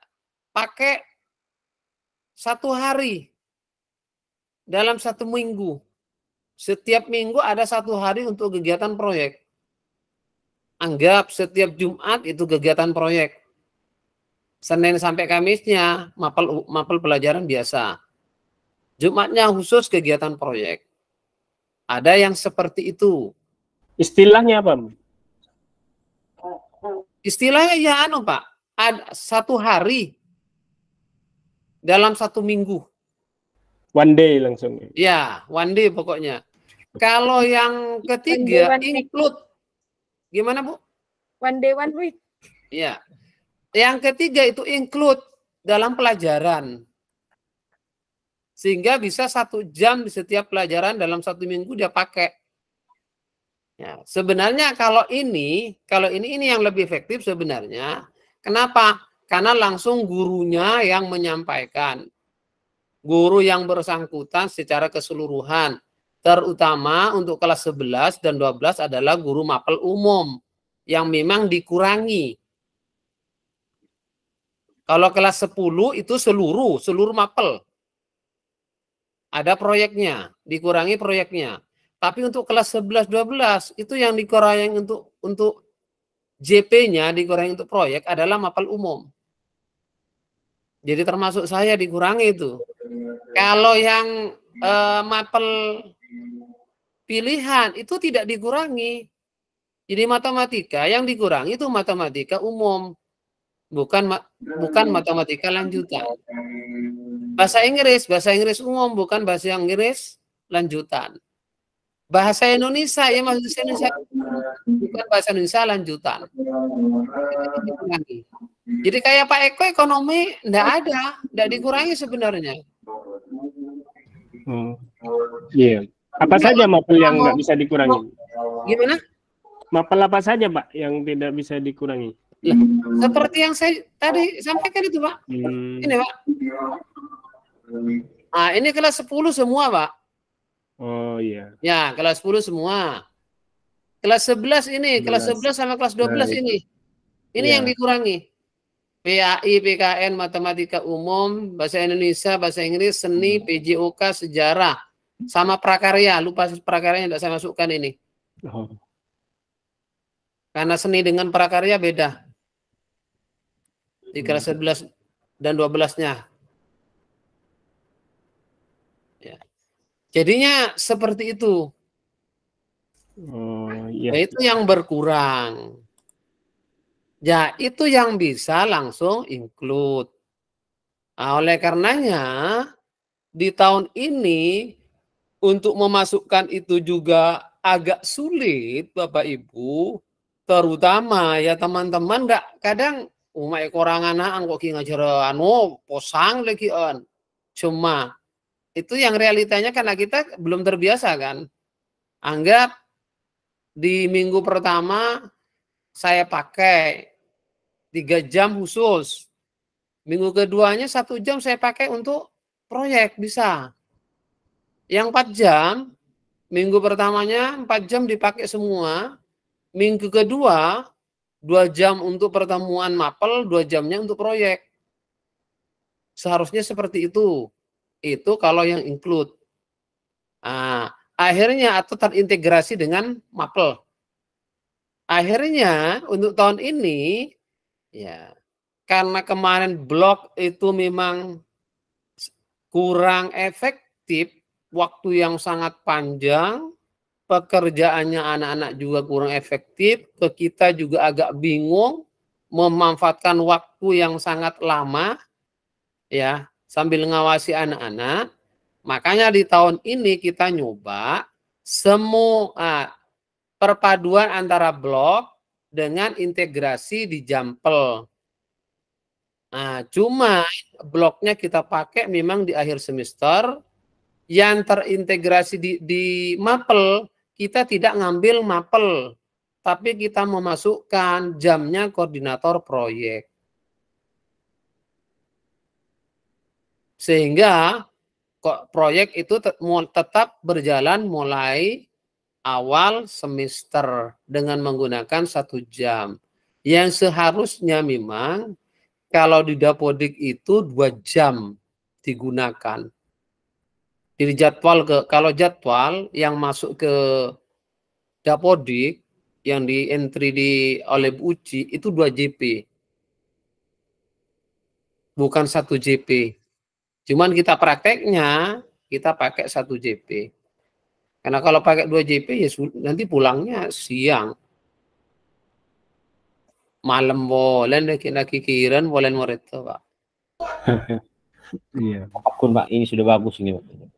pakai satu hari dalam satu minggu. Setiap minggu ada satu hari untuk kegiatan proyek. Anggap setiap Jumat itu kegiatan proyek. Senin sampai Kamisnya mapel mapel pelajaran biasa. Jumatnya khusus kegiatan proyek. Ada yang seperti itu. Istilahnya apa? Istilahnya ya anu Pak, ada satu hari dalam satu minggu. One day langsung. Ya, one day pokoknya. Kalau yang ketiga include Gimana Bu? One day one week. Iya. Yang ketiga itu include dalam pelajaran. Sehingga bisa satu jam di setiap pelajaran dalam satu minggu dia pakai. Ya, sebenarnya kalau ini, kalau ini ini yang lebih efektif sebenarnya. Kenapa? Karena langsung gurunya yang menyampaikan. Guru yang bersangkutan secara keseluruhan terutama untuk kelas 11 dan 12 adalah guru mapel umum yang memang dikurangi. Kalau kelas 10 itu seluruh, seluruh mapel. Ada proyeknya, dikurangi proyeknya. Tapi untuk kelas 11 12 itu yang dikurangi untuk untuk JP-nya dikurangi untuk proyek adalah mapel umum. Jadi termasuk saya dikurangi itu. Kalau yang eh, mapel pilihan itu tidak dikurangi. Jadi matematika yang dikurangi itu matematika umum, bukan bukan matematika lanjutan. Bahasa Inggris, bahasa Inggris umum bukan bahasa Inggris lanjutan. Bahasa Indonesia ya maksud Indonesia bukan bahasa Indonesia lanjutan. Jadi, Jadi kayak Pak Eko ekonomi enggak ada, enggak dikurangi sebenarnya. Hmm. Yeah. Apa saja mapel yang nggak bisa dikurangi? Gimana? Mapel apa saja, Pak, yang tidak bisa dikurangi? Ya, seperti yang saya tadi sampaikan itu, Pak. Hmm. Ini, Pak. Nah, ini kelas 10 semua, Pak. Oh, iya. Ya, kelas 10 semua. Kelas 11 ini, 11. kelas 11 sama kelas 12 belas ini. Ini yeah. yang dikurangi. PAI, PKN, Matematika Umum, Bahasa Indonesia, Bahasa Inggris, Seni, hmm. PJOK, Sejarah. Sama prakarya, lupa prakaryanya tidak saya masukkan ini. Oh. Karena seni dengan prakarya beda. Di kelas 11 hmm. dan 12-nya. Ya. Jadinya seperti itu. Oh, iya. Ya, itu yang berkurang. Ya, itu yang bisa langsung include. Nah, oleh karenanya, di tahun ini untuk memasukkan itu juga agak sulit Bapak Ibu terutama ya teman-teman enggak -teman, kadang umai oh, kurang anak kok ngajar anu posang lagi on cuma itu yang realitanya karena kita belum terbiasa kan anggap di minggu pertama saya pakai tiga jam khusus minggu keduanya satu jam saya pakai untuk proyek bisa yang 4 jam, minggu pertamanya 4 jam dipakai semua. Minggu kedua, 2 jam untuk pertemuan mapel, 2 jamnya untuk proyek. Seharusnya seperti itu. Itu kalau yang include. Nah, akhirnya atau terintegrasi dengan mapel. Akhirnya untuk tahun ini, ya karena kemarin blok itu memang kurang efektif, waktu yang sangat panjang, pekerjaannya anak-anak juga kurang efektif, ke kita juga agak bingung memanfaatkan waktu yang sangat lama ya sambil ngawasi anak-anak. Makanya di tahun ini kita nyoba semua perpaduan antara blok dengan integrasi di Jampel. Nah, cuma bloknya kita pakai memang di akhir semester yang terintegrasi di, di mapel, kita tidak ngambil mapel, tapi kita memasukkan jamnya koordinator proyek. Sehingga proyek itu tetap berjalan mulai awal semester dengan menggunakan satu jam. Yang seharusnya memang kalau di dapodik itu dua jam digunakan jadi jadwal ke kalau jadwal yang masuk ke Dapodik yang di entry di oleh uji itu 2 JP. Bukan 1 JP. Cuman kita prakteknya kita pakai 1 JP. Karena kalau pakai 2 JP ya nanti pulangnya siang. Malam boleh lagi lagi kiran mau itu Pak. Iya. Apapun Pak, ini sudah bagus ini Pak.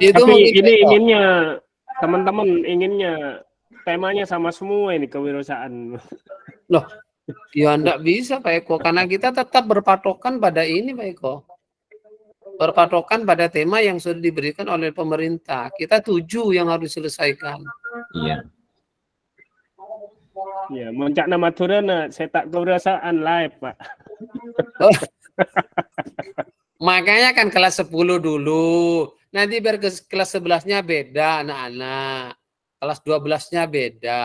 Iya, itu Tapi ini inginnya teman-teman inginnya temanya sama semua ini kewirausahaan. Loh, ya enggak bisa Pak Eko karena kita tetap berpatokan pada ini Pak Eko. Berpatokan pada tema yang sudah diberikan oleh pemerintah. Kita tuju yang harus diselesaikan. Iya. Ya, mencak nama saya tak kewirausahaan live, Pak. Oh. Makanya kan kelas 10 dulu. Nanti biar ke kelas 11-nya beda anak-anak. Kelas 12-nya beda.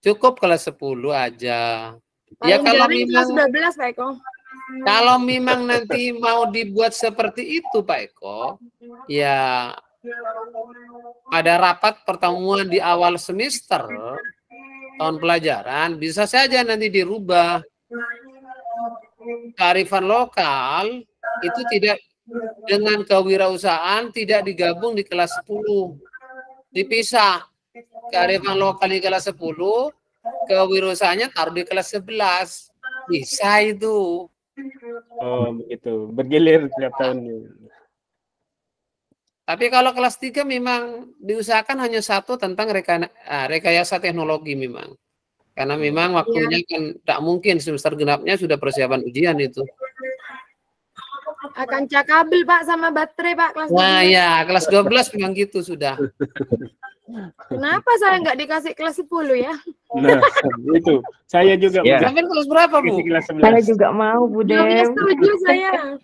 Cukup kelas 10 aja. Ya Paling ya kalau memang 12 Pak Eko. Kalau memang nanti mau dibuat seperti itu Pak Eko, ya ada rapat pertemuan di awal semester tahun pelajaran, bisa saja nanti dirubah kearifan lokal itu tidak dengan kewirausahaan tidak digabung di kelas 10. Dipisah. Kearifan lokal di kelas 10, kewirausahaannya taruh di kelas 11. Bisa itu. Oh, begitu. Bergilir tiap tahun. Tapi kalau kelas 3 memang diusahakan hanya satu tentang eh, rekayasa teknologi memang. Karena iya. memang waktunya ya. kan tak mungkin semester genapnya sudah persiapan ujian itu. Akan cakabel Pak sama baterai Pak kelas Nah ya kelas 12 memang gitu sudah. Kenapa saya nggak dikasih kelas 10 ya? Nah, itu. Saya juga. Ya. Sampai kelas berapa, Bu? Kelas Saya juga mau, Bu Dem. saya.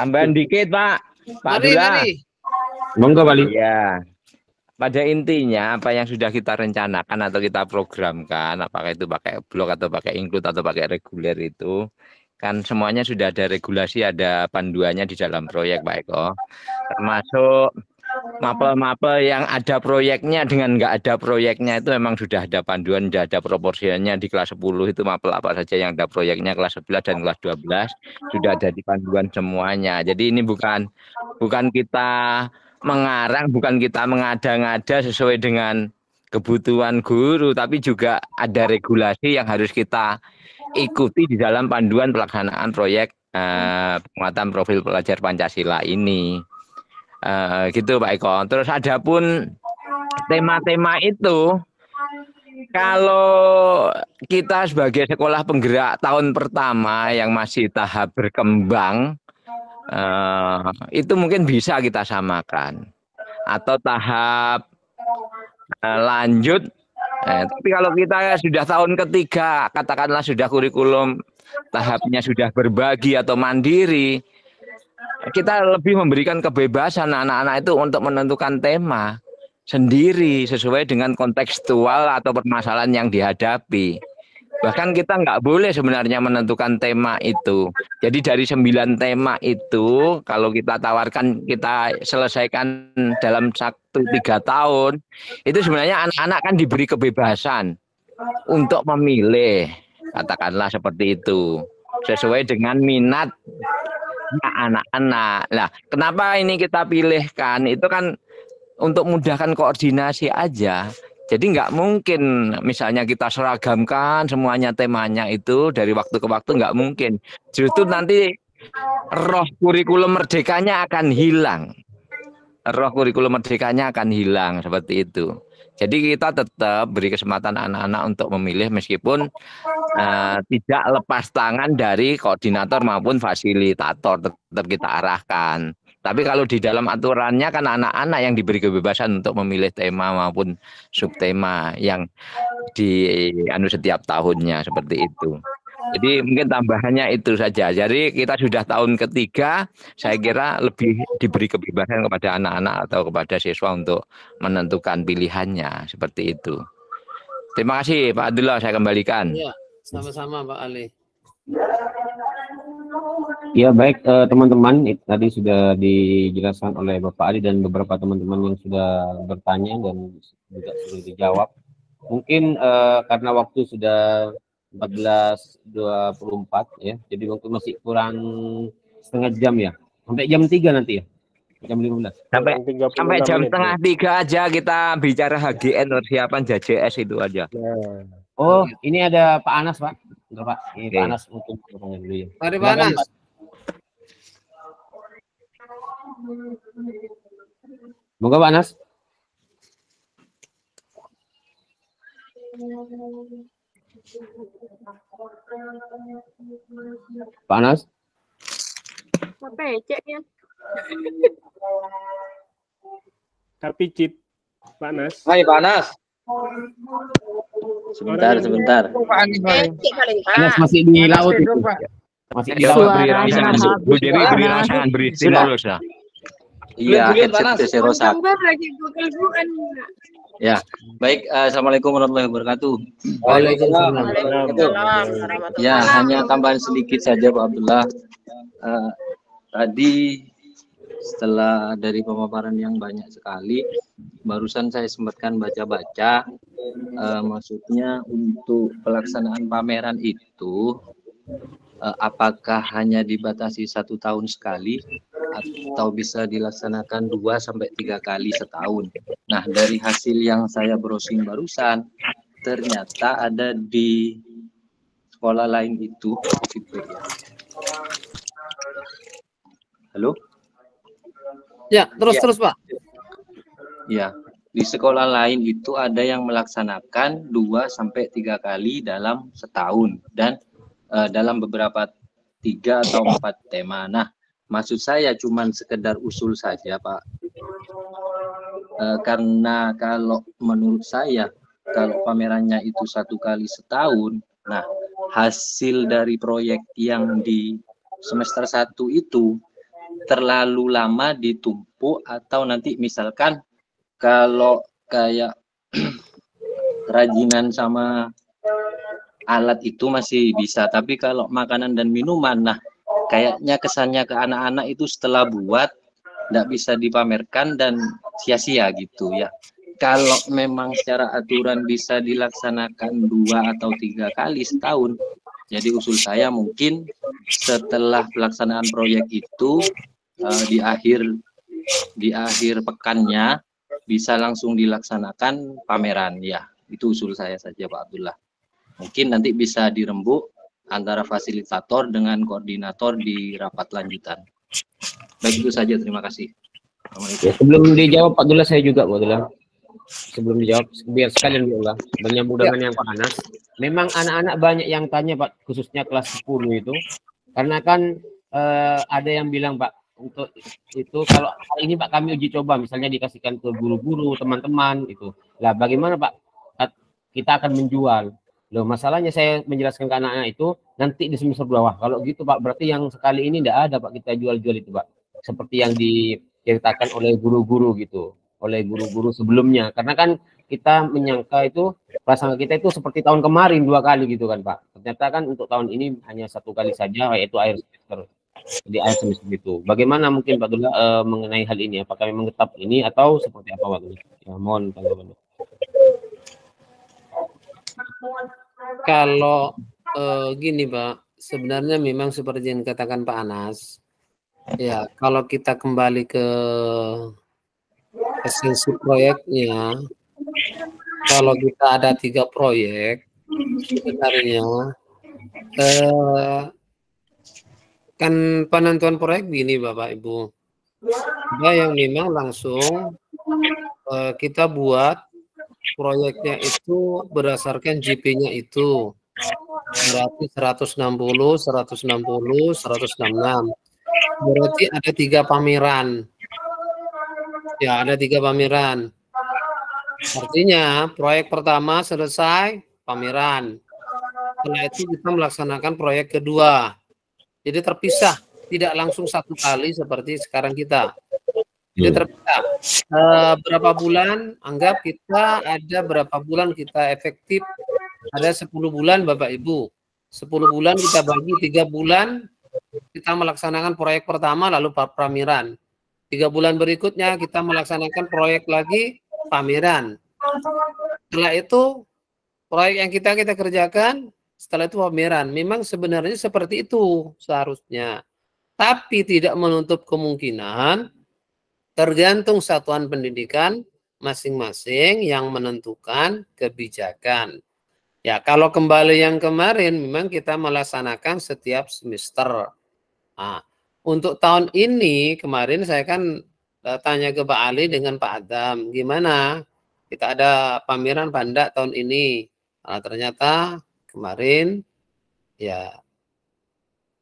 Tambahan dikit, Pak. Pak mari, Dula. Monggo balik. Ya pada intinya apa yang sudah kita rencanakan atau kita programkan apakah itu pakai blog atau pakai include atau pakai reguler itu kan semuanya sudah ada regulasi ada panduannya di dalam proyek Pak Eko termasuk mapel-mapel yang ada proyeknya dengan enggak ada proyeknya itu memang sudah ada panduan sudah ada proporsinya di kelas 10 itu mapel apa saja yang ada proyeknya kelas 11 dan kelas 12 sudah ada di panduan semuanya jadi ini bukan bukan kita mengarang bukan kita mengada-ngada sesuai dengan kebutuhan guru tapi juga ada regulasi yang harus kita ikuti di dalam panduan pelaksanaan proyek eh, penguatan profil pelajar Pancasila ini eh, gitu Pak Eko terus ada pun tema-tema itu kalau kita sebagai sekolah penggerak tahun pertama yang masih tahap berkembang Eh, itu mungkin bisa kita samakan atau tahap uh, lanjut. Eh, tapi kalau kita sudah tahun ketiga, katakanlah sudah kurikulum tahapnya sudah berbagi atau mandiri, kita lebih memberikan kebebasan anak-anak itu untuk menentukan tema sendiri sesuai dengan kontekstual atau permasalahan yang dihadapi. Bahkan kita nggak boleh sebenarnya menentukan tema itu. Jadi dari sembilan tema itu, kalau kita tawarkan kita selesaikan dalam satu tiga tahun, itu sebenarnya anak-anak kan diberi kebebasan untuk memilih, katakanlah seperti itu, sesuai dengan minat anak-anak. Nah, kenapa ini kita pilihkan? Itu kan untuk mudahkan koordinasi aja. Jadi nggak mungkin misalnya kita seragamkan semuanya temanya itu dari waktu ke waktu nggak mungkin. Justru nanti roh kurikulum merdekanya akan hilang. Roh kurikulum merdekanya akan hilang seperti itu. Jadi kita tetap beri kesempatan anak-anak untuk memilih meskipun uh, tidak lepas tangan dari koordinator maupun fasilitator tetap kita arahkan. Tapi kalau di dalam aturannya kan anak-anak yang diberi kebebasan untuk memilih tema maupun subtema yang di anu setiap tahunnya seperti itu. Jadi mungkin tambahannya itu saja. Jadi kita sudah tahun ketiga, saya kira lebih diberi kebebasan kepada anak-anak atau kepada siswa untuk menentukan pilihannya seperti itu. Terima kasih Pak Abdullah, saya kembalikan. Ya, sama-sama Pak Ali. Ya baik eh, teman-teman, eh, tadi sudah dijelaskan oleh Bapak Ali dan beberapa teman-teman yang sudah bertanya dan juga sudah dijawab. Mungkin eh, karena waktu sudah 14.24 ya, jadi waktu masih kurang setengah jam ya, sampai jam 3 nanti ya, jam 15. Sampai, sampai jam ya. setengah tiga aja kita bicara HGN persiapan JJS itu aja. Ya. Oh, ini ada Pak Anas Pak. Enggak, Pak. Ini okay. panas untuk ngomongin dulu ya. Mari panas. Pak. Moga panas. Panas. Becek ya. Tapi cip panas. Hai panas. Sebentar, sebentar. Mas masih di laut itu. Masih di laut beri rangsangan. Beri beri dan beri dulu sudah. Iya, headset saya rusak. Ya, baik. Uh, Assalamualaikum warahmatullahi wabarakatuh. Waalaikumsalam. Ya, hanya tambahan sedikit saja, Pak Abdullah. Uh, tadi setelah dari pemaparan yang banyak sekali, barusan saya sempatkan baca-baca, e, maksudnya untuk pelaksanaan pameran itu, e, apakah hanya dibatasi satu tahun sekali atau bisa dilaksanakan dua sampai tiga kali setahun? Nah, dari hasil yang saya browsing barusan, ternyata ada di sekolah lain itu Halo? Ya, terus ya. terus Pak. Ya, di sekolah lain itu ada yang melaksanakan 2 sampai tiga kali dalam setahun dan uh, dalam beberapa tiga atau empat tema. Nah, maksud saya cuman sekedar usul saja, Pak. Uh, karena kalau menurut saya kalau pamerannya itu satu kali setahun, nah hasil dari proyek yang di semester satu itu terlalu lama ditumpu atau nanti misalkan kalau kayak kerajinan sama alat itu masih bisa tapi kalau makanan dan minuman nah kayaknya kesannya ke anak-anak itu setelah buat tidak bisa dipamerkan dan sia-sia gitu ya kalau memang secara aturan bisa dilaksanakan dua atau tiga kali setahun jadi usul saya mungkin setelah pelaksanaan proyek itu uh, di akhir di akhir pekannya bisa langsung dilaksanakan pameran ya. Itu usul saya saja Pak Abdullah. Mungkin nanti bisa dirembuk antara fasilitator dengan koordinator di rapat lanjutan. Baik itu saja, terima kasih. Ya, sebelum dijawab Pak Abdullah saya juga Pak Abdullah sebelum dijawab biar sekalian bilang menyambung dengan ya. yang panas. memang anak-anak banyak yang tanya Pak khususnya kelas 10 itu karena kan eh, ada yang bilang Pak untuk itu kalau hari ini Pak kami uji coba misalnya dikasihkan ke guru-guru teman-teman itu lah bagaimana Pak kita akan menjual loh masalahnya saya menjelaskan ke anak-anak itu nanti di semester bawah kalau gitu Pak berarti yang sekali ini tidak ada Pak kita jual-jual itu Pak seperti yang diceritakan oleh guru-guru gitu oleh guru-guru sebelumnya karena kan kita menyangka itu prasangka kita itu seperti tahun kemarin dua kali gitu kan Pak ternyata kan untuk tahun ini hanya satu kali saja yaitu air semester di air semester itu bagaimana mungkin Pak Dula e, mengenai hal ini apakah memang tetap ini atau seperti apa Pak ya, mohon tanggapan kalau e, gini Pak sebenarnya memang seperti yang katakan Pak Anas ya kalau kita kembali ke esensi proyeknya kalau kita ada tiga proyek sebenarnya eh, kan penentuan proyek gini Bapak Ibu ada yang memang langsung eh, kita buat proyeknya itu berdasarkan GP-nya itu berarti 160, 160, 166 berarti ada tiga pameran Ya, ada tiga pameran. Artinya, proyek pertama selesai, pameran. Setelah itu kita melaksanakan proyek kedua. Jadi terpisah, tidak langsung satu kali seperti sekarang kita. Jadi terpisah. E, berapa bulan, anggap kita ada berapa bulan kita efektif, ada 10 bulan Bapak Ibu. 10 bulan kita bagi tiga bulan, kita melaksanakan proyek pertama lalu pameran. Tiga bulan berikutnya kita melaksanakan proyek lagi pameran. Setelah itu proyek yang kita kita kerjakan setelah itu pameran. Memang sebenarnya seperti itu seharusnya. Tapi tidak menutup kemungkinan tergantung satuan pendidikan masing-masing yang menentukan kebijakan. Ya, kalau kembali yang kemarin memang kita melaksanakan setiap semester. Nah, untuk tahun ini kemarin saya kan eh, tanya ke Pak Ali dengan Pak Adam, gimana? Kita ada pameran panda tahun ini. Nah, ternyata kemarin ya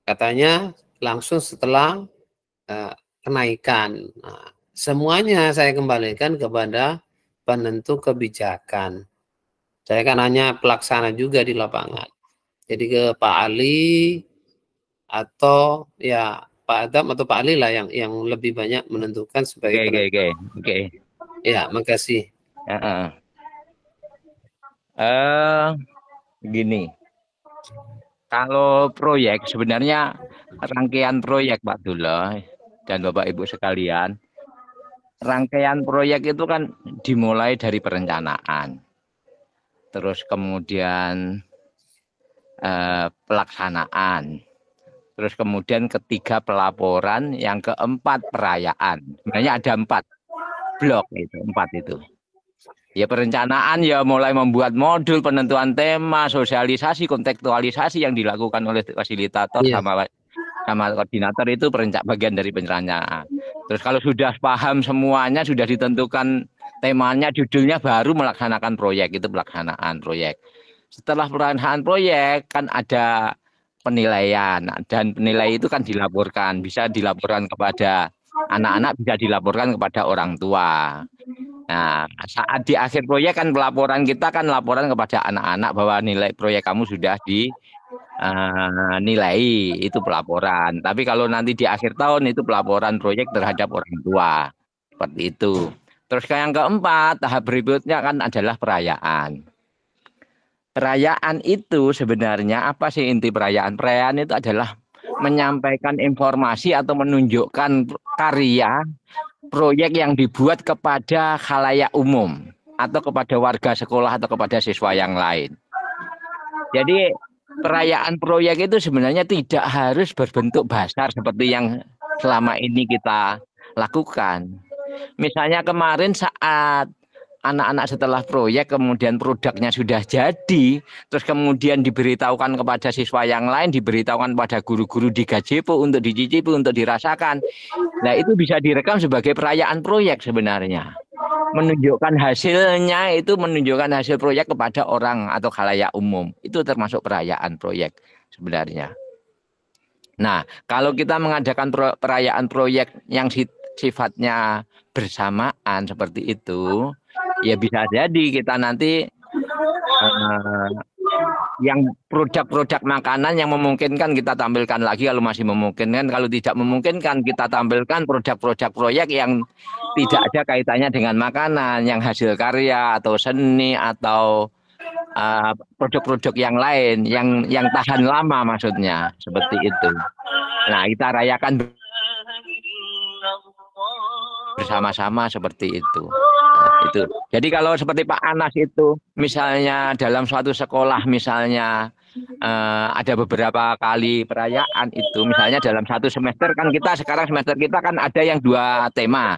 katanya langsung setelah uh, kenaikan. Nah, semuanya saya kembalikan kepada penentu kebijakan. Saya kan hanya pelaksana juga di lapangan. Jadi ke Pak Ali atau ya Pak Adam atau Pak Ali lah yang yang lebih banyak menentukan sebagai Oke, oke, oke. Ya, makasih. Uh, uh. Uh, gini. Kalau proyek sebenarnya rangkaian proyek Pak Dula dan Bapak Ibu sekalian, rangkaian proyek itu kan dimulai dari perencanaan. Terus kemudian uh, pelaksanaan terus kemudian ketiga pelaporan, yang keempat perayaan. Sebenarnya ada empat blok itu, empat itu. Ya perencanaan ya mulai membuat modul penentuan tema, sosialisasi, kontekstualisasi yang dilakukan oleh fasilitator yeah. sama sama koordinator itu perencak bagian dari perencanaan. Terus kalau sudah paham semuanya, sudah ditentukan temanya, judulnya baru melaksanakan proyek itu pelaksanaan proyek. Setelah pelaksanaan proyek kan ada penilaian nah, dan penilai itu kan dilaporkan bisa dilaporkan kepada anak-anak bisa dilaporkan kepada orang tua Nah, saat di akhir proyek kan pelaporan kita kan laporan kepada anak-anak bahwa nilai proyek kamu sudah di uh, nilai itu pelaporan. Tapi kalau nanti di akhir tahun itu pelaporan proyek terhadap orang tua. Seperti itu. Terus yang keempat, tahap berikutnya kan adalah perayaan perayaan itu sebenarnya apa sih inti perayaan? Perayaan itu adalah menyampaikan informasi atau menunjukkan karya proyek yang dibuat kepada khalayak umum atau kepada warga sekolah atau kepada siswa yang lain. Jadi perayaan proyek itu sebenarnya tidak harus berbentuk besar seperti yang selama ini kita lakukan. Misalnya kemarin saat anak-anak setelah proyek kemudian produknya sudah jadi terus kemudian diberitahukan kepada siswa yang lain diberitahukan pada guru-guru di Gajepo untuk dicicipi untuk dirasakan nah itu bisa direkam sebagai perayaan proyek sebenarnya menunjukkan hasilnya itu menunjukkan hasil proyek kepada orang atau khalayak umum itu termasuk perayaan proyek sebenarnya nah kalau kita mengadakan perayaan proyek yang sifatnya bersamaan seperti itu ya bisa jadi kita nanti uh, yang produk-produk makanan yang memungkinkan kita tampilkan lagi kalau masih memungkinkan kalau tidak memungkinkan kita tampilkan produk-produk proyek yang tidak ada kaitannya dengan makanan yang hasil karya atau seni atau eh, produk-produk uh, yang lain yang yang tahan lama maksudnya seperti itu. Nah kita rayakan bersama-sama seperti itu itu. Jadi kalau seperti Pak Anas itu, misalnya dalam suatu sekolah misalnya eh, ada beberapa kali perayaan itu, misalnya dalam satu semester kan kita sekarang semester kita kan ada yang dua tema.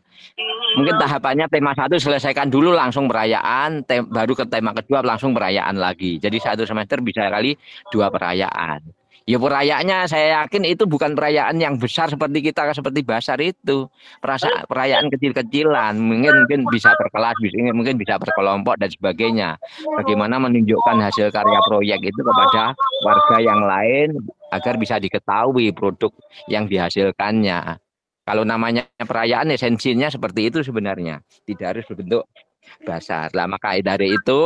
Mungkin tahapannya tema satu selesaikan dulu langsung perayaan, baru ke tema kedua langsung perayaan lagi. Jadi satu semester bisa kali dua perayaan. Ya perayaannya saya yakin itu bukan perayaan yang besar seperti kita seperti basar itu. Perasa, perayaan kecil-kecilan mungkin mungkin bisa berkelas, mungkin mungkin bisa berkelompok dan sebagainya. Bagaimana menunjukkan hasil karya proyek itu kepada warga yang lain agar bisa diketahui produk yang dihasilkannya. Kalau namanya perayaan esensinya seperti itu sebenarnya. Tidak harus berbentuk Basar. lama maka dari itu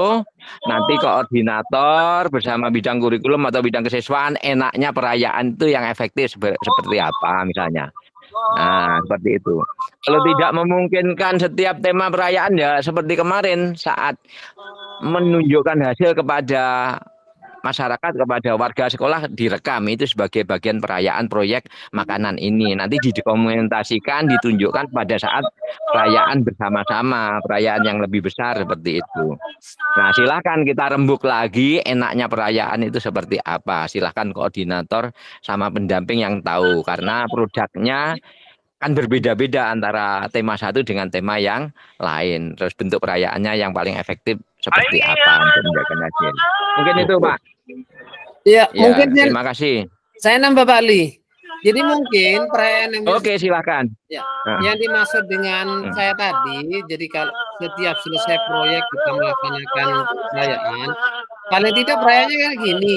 nanti koordinator bersama bidang kurikulum atau bidang kesiswaan enaknya perayaan itu yang efektif seperti apa misalnya. Nah, seperti itu. Kalau tidak memungkinkan setiap tema perayaan ya seperti kemarin saat menunjukkan hasil kepada masyarakat kepada warga sekolah direkam itu sebagai bagian perayaan proyek makanan ini. Nanti didokumentasikan, ditunjukkan pada saat perayaan bersama-sama, perayaan yang lebih besar seperti itu. Nah, silahkan kita rembuk lagi enaknya perayaan itu seperti apa. Silahkan koordinator sama pendamping yang tahu karena produknya kan berbeda-beda antara tema satu dengan tema yang lain. Terus bentuk perayaannya yang paling efektif seperti apa iya. untuk menjaga Mungkin itu Pak. Ya, ya mungkin terima saya, kasih. Saya nambah Bali. Jadi mungkin perayaan yang Oke, silakan. Ya, ah. Yang dimaksud dengan ah. saya tadi, jadi kalau setiap selesai proyek kita melaksanakan perayaan, paling tidak perayaannya kayak gini.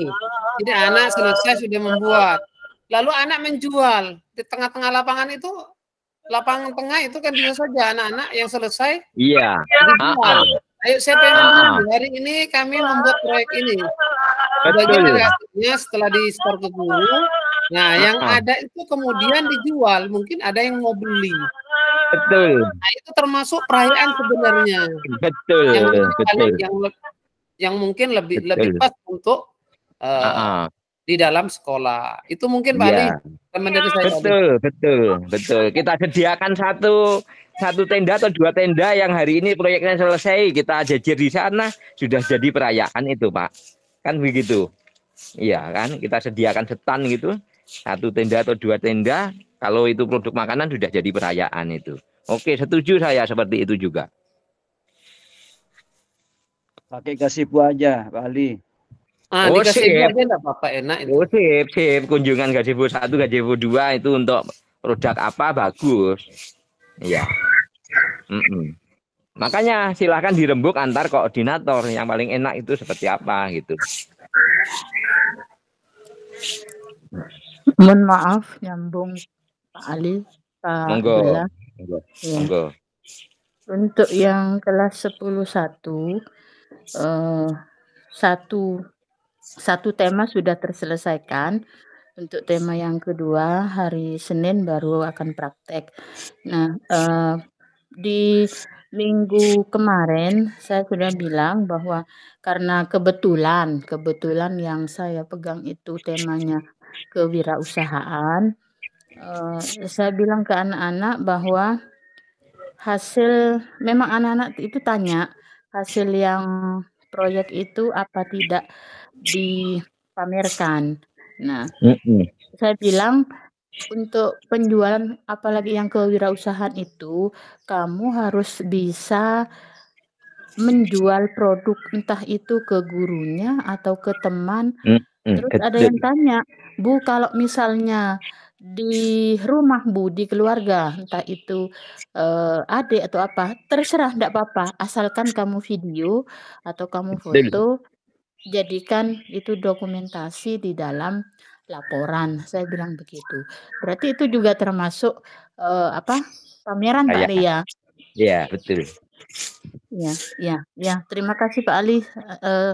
Jadi anak selesai sudah membuat, lalu anak menjual di tengah-tengah lapangan itu lapangan tengah itu kan bisa saja anak-anak yang selesai iya yeah. Ayo siapa yang ah. Hari ini kami membuat proyek ini. Bagian hasilnya setelah di store ke guru, nah yang ah. ada itu kemudian dijual. Mungkin ada yang mau beli. Betul. Nah, itu termasuk perayaan sebenarnya. Betul. Yang betul. Yang, yang mungkin lebih betul. lebih pas untuk uh, ah. di dalam sekolah. Itu mungkin Pak ya. Ali iya. teman dari saya. Betul, betul, betul. Kita sediakan satu satu tenda atau dua tenda yang hari ini proyeknya selesai kita jajar di sana sudah jadi perayaan itu pak kan begitu iya kan kita sediakan setan gitu satu tenda atau dua tenda kalau itu produk makanan sudah jadi perayaan itu oke setuju saya seperti itu juga pakai bu aja bali Ali Ah, oh, sip. apa-apa enak itu. Oh, sip, sip. Kunjungan Gazebo satu Gazebo dua itu untuk produk apa bagus. Iya. Mm -mm. Makanya silahkan dirembuk antar koordinator yang paling enak itu seperti apa gitu. Mohon maaf nyambung Pak Ali. Pak Monggo. Monggo. Ya. Monggo. Untuk yang kelas satu, eh, satu satu tema sudah terselesaikan, untuk tema yang kedua, hari Senin baru akan praktek. Nah, uh, di minggu kemarin saya sudah bilang bahwa karena kebetulan, kebetulan yang saya pegang itu temanya kewirausahaan, Uh, saya bilang ke anak-anak bahwa hasil memang anak-anak itu tanya, hasil yang proyek itu apa tidak dipamerkan. Nah, mm hmm saya bilang untuk penjualan apalagi yang kewirausahaan itu kamu harus bisa menjual produk entah itu ke gurunya atau ke teman. Mm hmm Terus ada yang tanya, "Bu, kalau misalnya di rumah Bu, di keluarga, entah itu uh, adik atau apa, terserah tidak apa-apa, asalkan kamu video atau kamu foto jadikan itu dokumentasi di dalam laporan. Saya bilang begitu. Berarti itu juga termasuk uh, apa? pameran Pak Ria ya. Iya, betul. Ya, ya, ya. Terima kasih Pak Ali uh,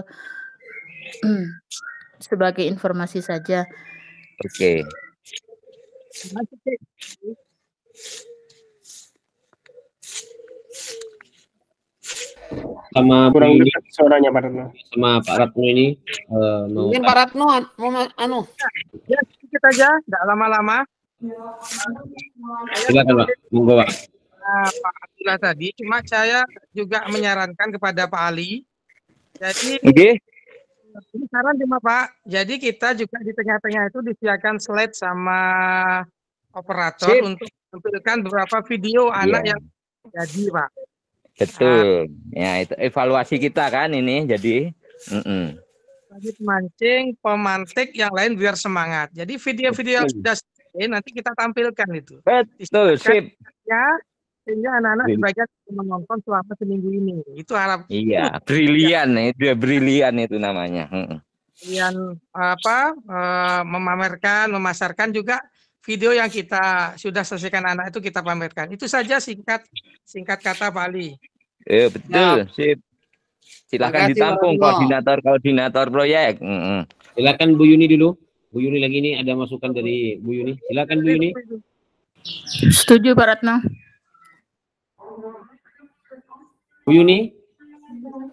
sebagai informasi saja. Oke. Okay. sama kurang ini, suaranya Pak Ratno. Sama Pak Ratno ini uh, mau Mungkin Pak Ratno mau anu. Ya, sedikit aja, enggak lama-lama. Silakan Pak, monggo Pak. Nah, Pak Abdullah tadi, cuma saya juga menyarankan kepada Pak Ali. Jadi okay. Ini saran cuma Pak, jadi kita juga di tengah-tengah itu disiakan slide sama operator Sip. untuk tampilkan beberapa video yeah. anak yang jadi Pak. Betul. Ya, itu evaluasi kita kan ini jadi. Mm -mm. mancing, pemantik, yang lain biar semangat. Jadi video-video yang sudah selesai nanti kita tampilkan itu. Betul, sip. Ya, sehingga anak-anak sebagian menonton selama seminggu ini. Itu harap. Iya, brilian ya. itu brilian itu namanya. Brilian apa? Eh, memamerkan, memasarkan juga video yang kita sudah selesaikan anak itu kita pamerkan. Itu saja singkat singkat kata Bali Ya, betul. Sip. Silahkan Makasih, ditampung koordinator-koordinator proyek. Mm Silakan Bu Yuni dulu. Bu Yuni lagi ini ada masukan dari Bu Yuni. Silakan Bu Yuni. Setuju Pak Ratna. Bu Yuni.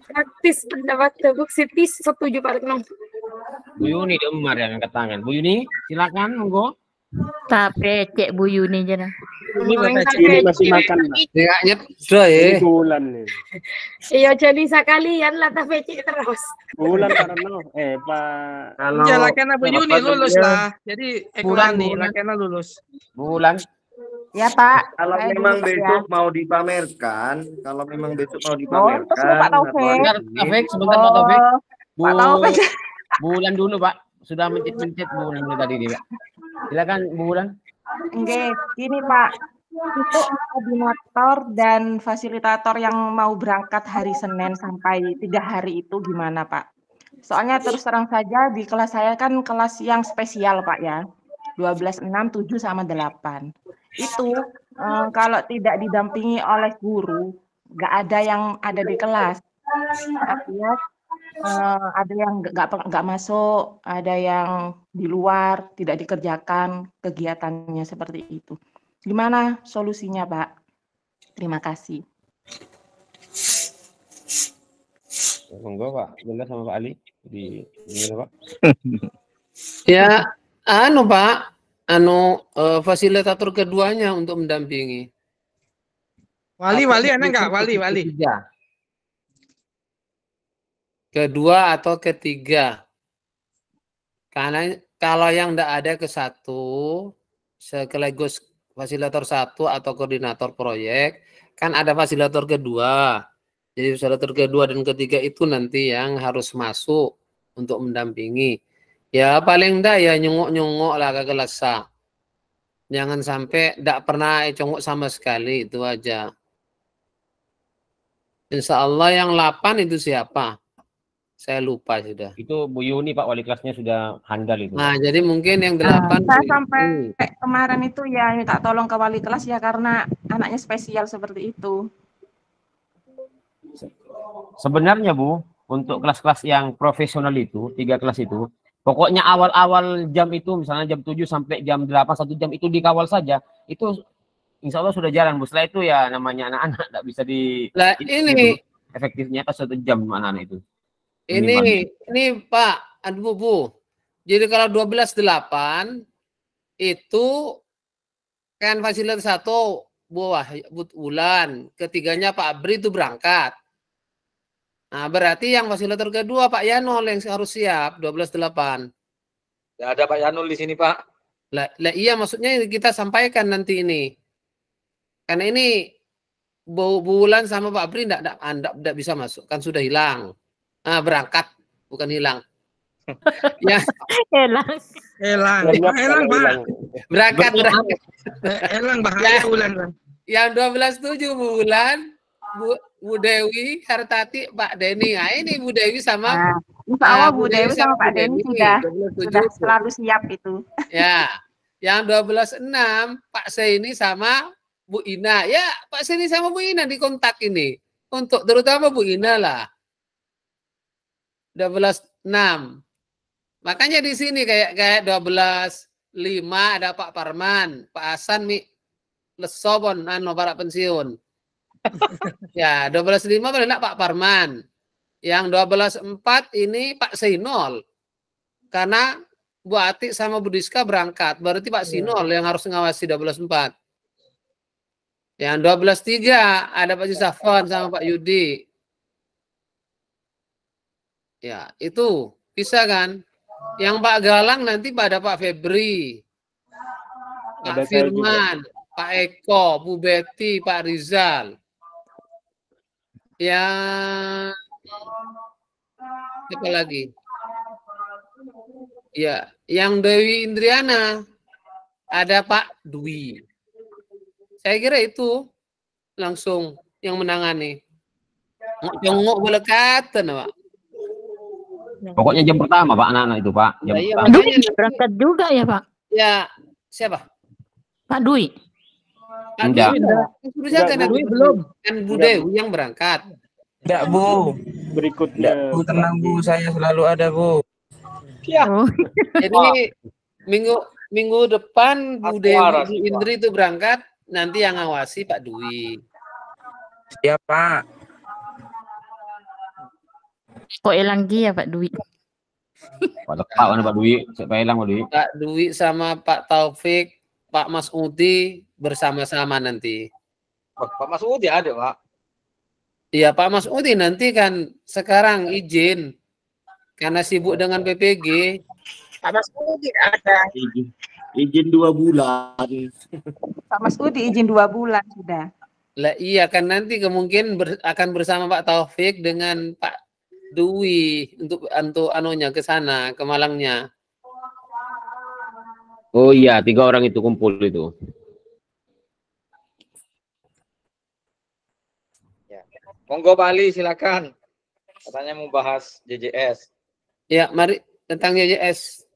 Praktis pendapat Tebuk Siti setuju Pak Ratna. Bu Yuni demar yang angkat tangan. Bu Yuni silakan monggo. Tapi cek Bu Yuni jenah. Ini masih makan. Ya nyet iya. sudah ya. Bulan nih. Iya jadi sekalian lah tapi terus. Bulan karena eh Pak. Kalau ya, lakena apa Juni lulus iya. lah. Jadi eh, bulan nih lakena lulus. Bulan. Ya Pak. Kalau Saya memang ya. besok ya. mau dipamerkan, kalau memang besok mau dipamerkan. Oh, terus Pak Taufik. sebentar Pak Taufik. Bu, Pak Taufik. Bulan dulu Pak. Sudah mencet-mencet bulan dulu tadi dia. Silakan Bu Bulan. Oke, gini Pak. Untuk koordinator dan fasilitator yang mau berangkat hari Senin sampai tiga hari itu gimana Pak? Soalnya terus terang saja di kelas saya kan kelas yang spesial Pak ya. 12, 6, 7, sama 8. Itu um, kalau tidak didampingi oleh guru, nggak ada yang ada di kelas. Artinya uh, ada yang nggak masuk, ada yang di luar, tidak dikerjakan kegiatannya seperti itu. Gimana solusinya, Pak? Terima kasih. Monggo Pak, jelas sama Pak Ali di gimana Pak? ya, anu Pak, anu uh, fasilitator keduanya untuk mendampingi. Wali, wali, ada enggak? Wali, wali kedua atau ketiga. Karena kalau yang tidak ada ke satu, sekaligus fasilitator satu atau koordinator proyek, kan ada fasilitator kedua. Jadi fasilitator kedua dan ketiga itu nanti yang harus masuk untuk mendampingi. Ya paling tidak ya nyunguk-nyunguk lah ke kelasa. Jangan sampai tidak pernah congok sama sekali, itu aja. Insya Allah yang 8 itu siapa? Saya lupa sudah. Itu Bu Yuni Pak wali kelasnya sudah handal itu. Nah, jadi mungkin yang nah, delapan. Nah, saya sampai kemarin itu ya minta tolong ke wali kelas ya karena anaknya spesial seperti itu. Sebenarnya Bu, untuk kelas-kelas yang profesional itu, tiga kelas itu, pokoknya awal-awal jam itu misalnya jam 7 sampai jam 8, satu jam itu dikawal saja. Itu insya Allah sudah jalan Bu. Setelah itu ya namanya anak-anak tidak bisa di... Nah, ini, efektifnya kan satu jam anak itu. Ini ini, ini Pak, aduh Bu. Jadi kalau 12.8 itu kan fasilitas satu buah bulan, ketiganya Pak Abri itu berangkat. Nah, berarti yang fasilitator kedua Pak Yanul yang harus siap 12.8. Ya ada Pak Yanul di sini, Pak. Lah, lah iya maksudnya kita sampaikan nanti ini. Karena ini Bu Bulan sama Pak Abri enggak enggak, bisa masuk, kan sudah hilang uh, berangkat bukan hilang. ya. hilang Elang. Ah, hilang Berangkat, berangkat. Elang eh, bahaya bulan. Yang dua belas tujuh bulan Bu, Bu Dewi, Hartati, Pak Denny Nah, ini Bu Dewi sama nah, Insya uh, Bu, Dewi sama, Pak Denny sudah, sudah selalu siap itu. Ya. Yang dua belas enam Pak ini sama Bu Ina. Ya, Pak ini sama Bu Ina di kontak ini. Untuk terutama Bu Ina lah. 12.6. Makanya di sini kayak kayak 12.5 ada Pak Parman, Pak Hasan mi lesobon anu para pensiun. ya, 12.5 berarti Pak Parman. Yang 12.4 ini Pak Sinol. Karena Bu Ati sama Bu Diska berangkat, berarti Pak iya. Sinol ya. yang harus ngawasi 12.4. Yang 12.3 ada Pak Jusafon sama Pak Yudi. Ya, itu bisa kan? Yang Pak Galang nanti pada Pak Febri, Pak Ada Firman, Pak Eko, Bu Betty, Pak Rizal. Yang apa lagi? Ya, yang Dewi Indriana ada Pak Dwi. Saya kira itu langsung yang menangani. Jongok boleh kata, Pak. Nah. Pokoknya jam pertama Pak anak-anak itu Pak. Jam ya, iya, Aduh, berangkat juga ya Pak. Ya siapa? Pak Dwi. Pak Enggak. Dwi, Enggak. Enggak. Dwi belum. Kan Dewi yang berangkat. Enggak Bu. Berikutnya. Enggak, Bu tenang Bu, saya selalu ada Bu. Ya. Oh. Jadi minggu minggu depan Dewi Indri itu berangkat, nanti yang ngawasi Pak Dwi. Siapa? Ya, Kok elang ya Pak Dwi? Pak Lepak mana Pak Dwi? Siapa elang Pak duit? Pak Dwi sama Pak Taufik, Pak Mas Udi bersama-sama nanti. Oh, Pak Mas Udi ada Pak? Iya Pak Mas Udi nanti kan sekarang izin karena sibuk dengan PPG. Pak Mas Udi ada. Izin, izin dua bulan. Pak Mas Udi izin dua bulan sudah. Lah iya kan nanti kemungkinan ber, akan bersama Pak Taufik dengan Pak Dwi untuk untuk anonya ke sana ke Malangnya. Oh iya, tiga orang itu kumpul itu. Ya. Monggo Bali silakan. Katanya mau bahas JJS. Ya, mari tentang JJS.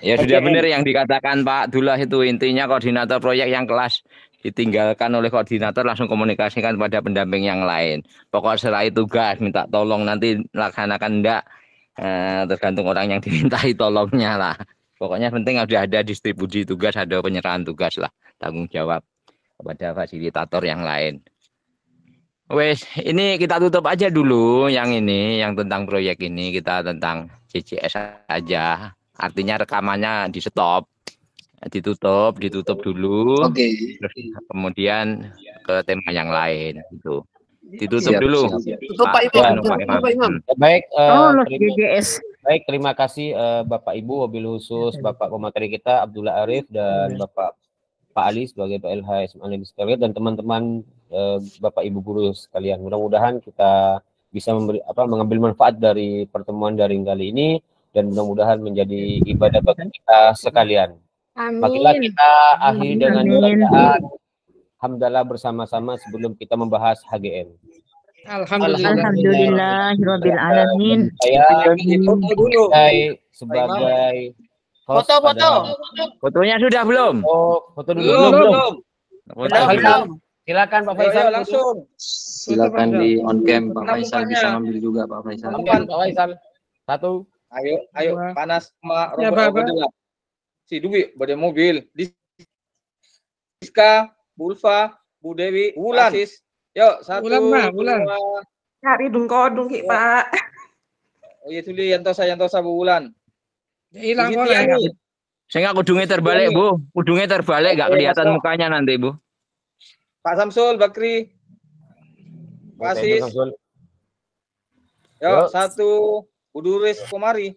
Ya sudah benar yang dikatakan Pak Dullah itu intinya koordinator proyek yang kelas ditinggalkan oleh koordinator langsung komunikasikan pada pendamping yang lain. Pokok serai tugas minta tolong nanti laksanakan enggak eh, tergantung orang yang dimintai tolongnya lah. Pokoknya penting ada ada distribusi tugas, ada penyerahan tugas lah, tanggung jawab kepada fasilitator yang lain. Wes, ini kita tutup aja dulu yang ini, yang tentang proyek ini kita tentang CCS aja. Artinya rekamannya di stop ditutup, ditutup dulu. Oke. Okay. kemudian ke tema yang lain gitu. Ditutup siap, dulu. Siap, siap. Tutup Pak Imam. Nah, ya, Pak Imam. Pak Imam. Baik, uh, oh, GGS. Baik, terima kasih uh, Bapak Ibu wabil khusus iya, Bapak pemateri kita Abdullah Arif dan iya. Bapak Pak Ali sebagai PLH SMA sekalian dan teman-teman uh, Bapak Ibu guru sekalian. Mudah-mudahan kita bisa memberi apa mengambil manfaat dari pertemuan daring kali ini dan mudah-mudahan menjadi ibadah bagi kita sekalian. Amin. Marilah kita akhiri dengan doa. Alhamdulillah bersama-sama sebelum kita membahas HGM. Alhamdulillah. Alhamdulillahirabbil alamin. Saya sebagai foto-foto. Fotonya sudah belum? Oh, foto dulu. Belum, belum. belum. Silakan Pak Faisal langsung. Silakan di on cam Pak Faisal bisa ambil juga Pak Faisal. Pak Faisal. Satu. Ayo, ayo panas ya, Pak Robo juga si Dwi pada mobil Diska Bulfa Bu Dewi Wulan Asis. yuk satu Wulan Pak Wulan cari dungkodung ki ya. Pak oh iya tuli yang tosa Bu Wulan ya, hilang orang sehingga kudungnya terbalik Bu kudungnya terbalik nggak kelihatan mukanya nanti Bu Pak Samsul Bakri Pak Asis yuk satu Buduris, Komari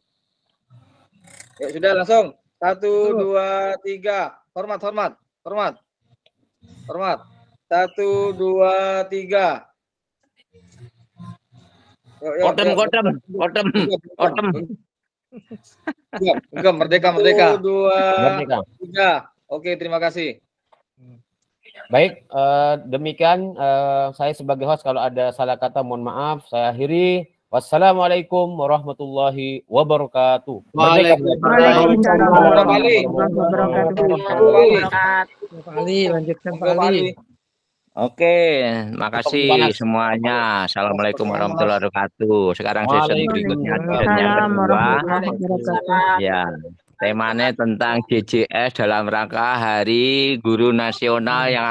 Yuk sudah langsung satu, dua, tiga. Hormat, hormat, hormat. Hormat. Satu, dua, tiga. Kotem, kotem, kotem, kotem. Enggak, merdeka, merdeka. Satu, dua, merdeka. tiga. Oke, terima kasih. Baik, eh, demikian eh, saya sebagai host kalau ada salah kata mohon maaf. Saya akhiri. Wassalamualaikum warahmatullahi wabarakatuh. Waalaikumsalam warahmatullahi wabarakatuh. lanjutkan Oke, makasih semuanya. Assalamualaikum warahmatullahi wabarakatuh. Sekarang season berikutnya season yang kedua. Ya, temanya tentang JJS dalam rangka Hari Guru Nasional yang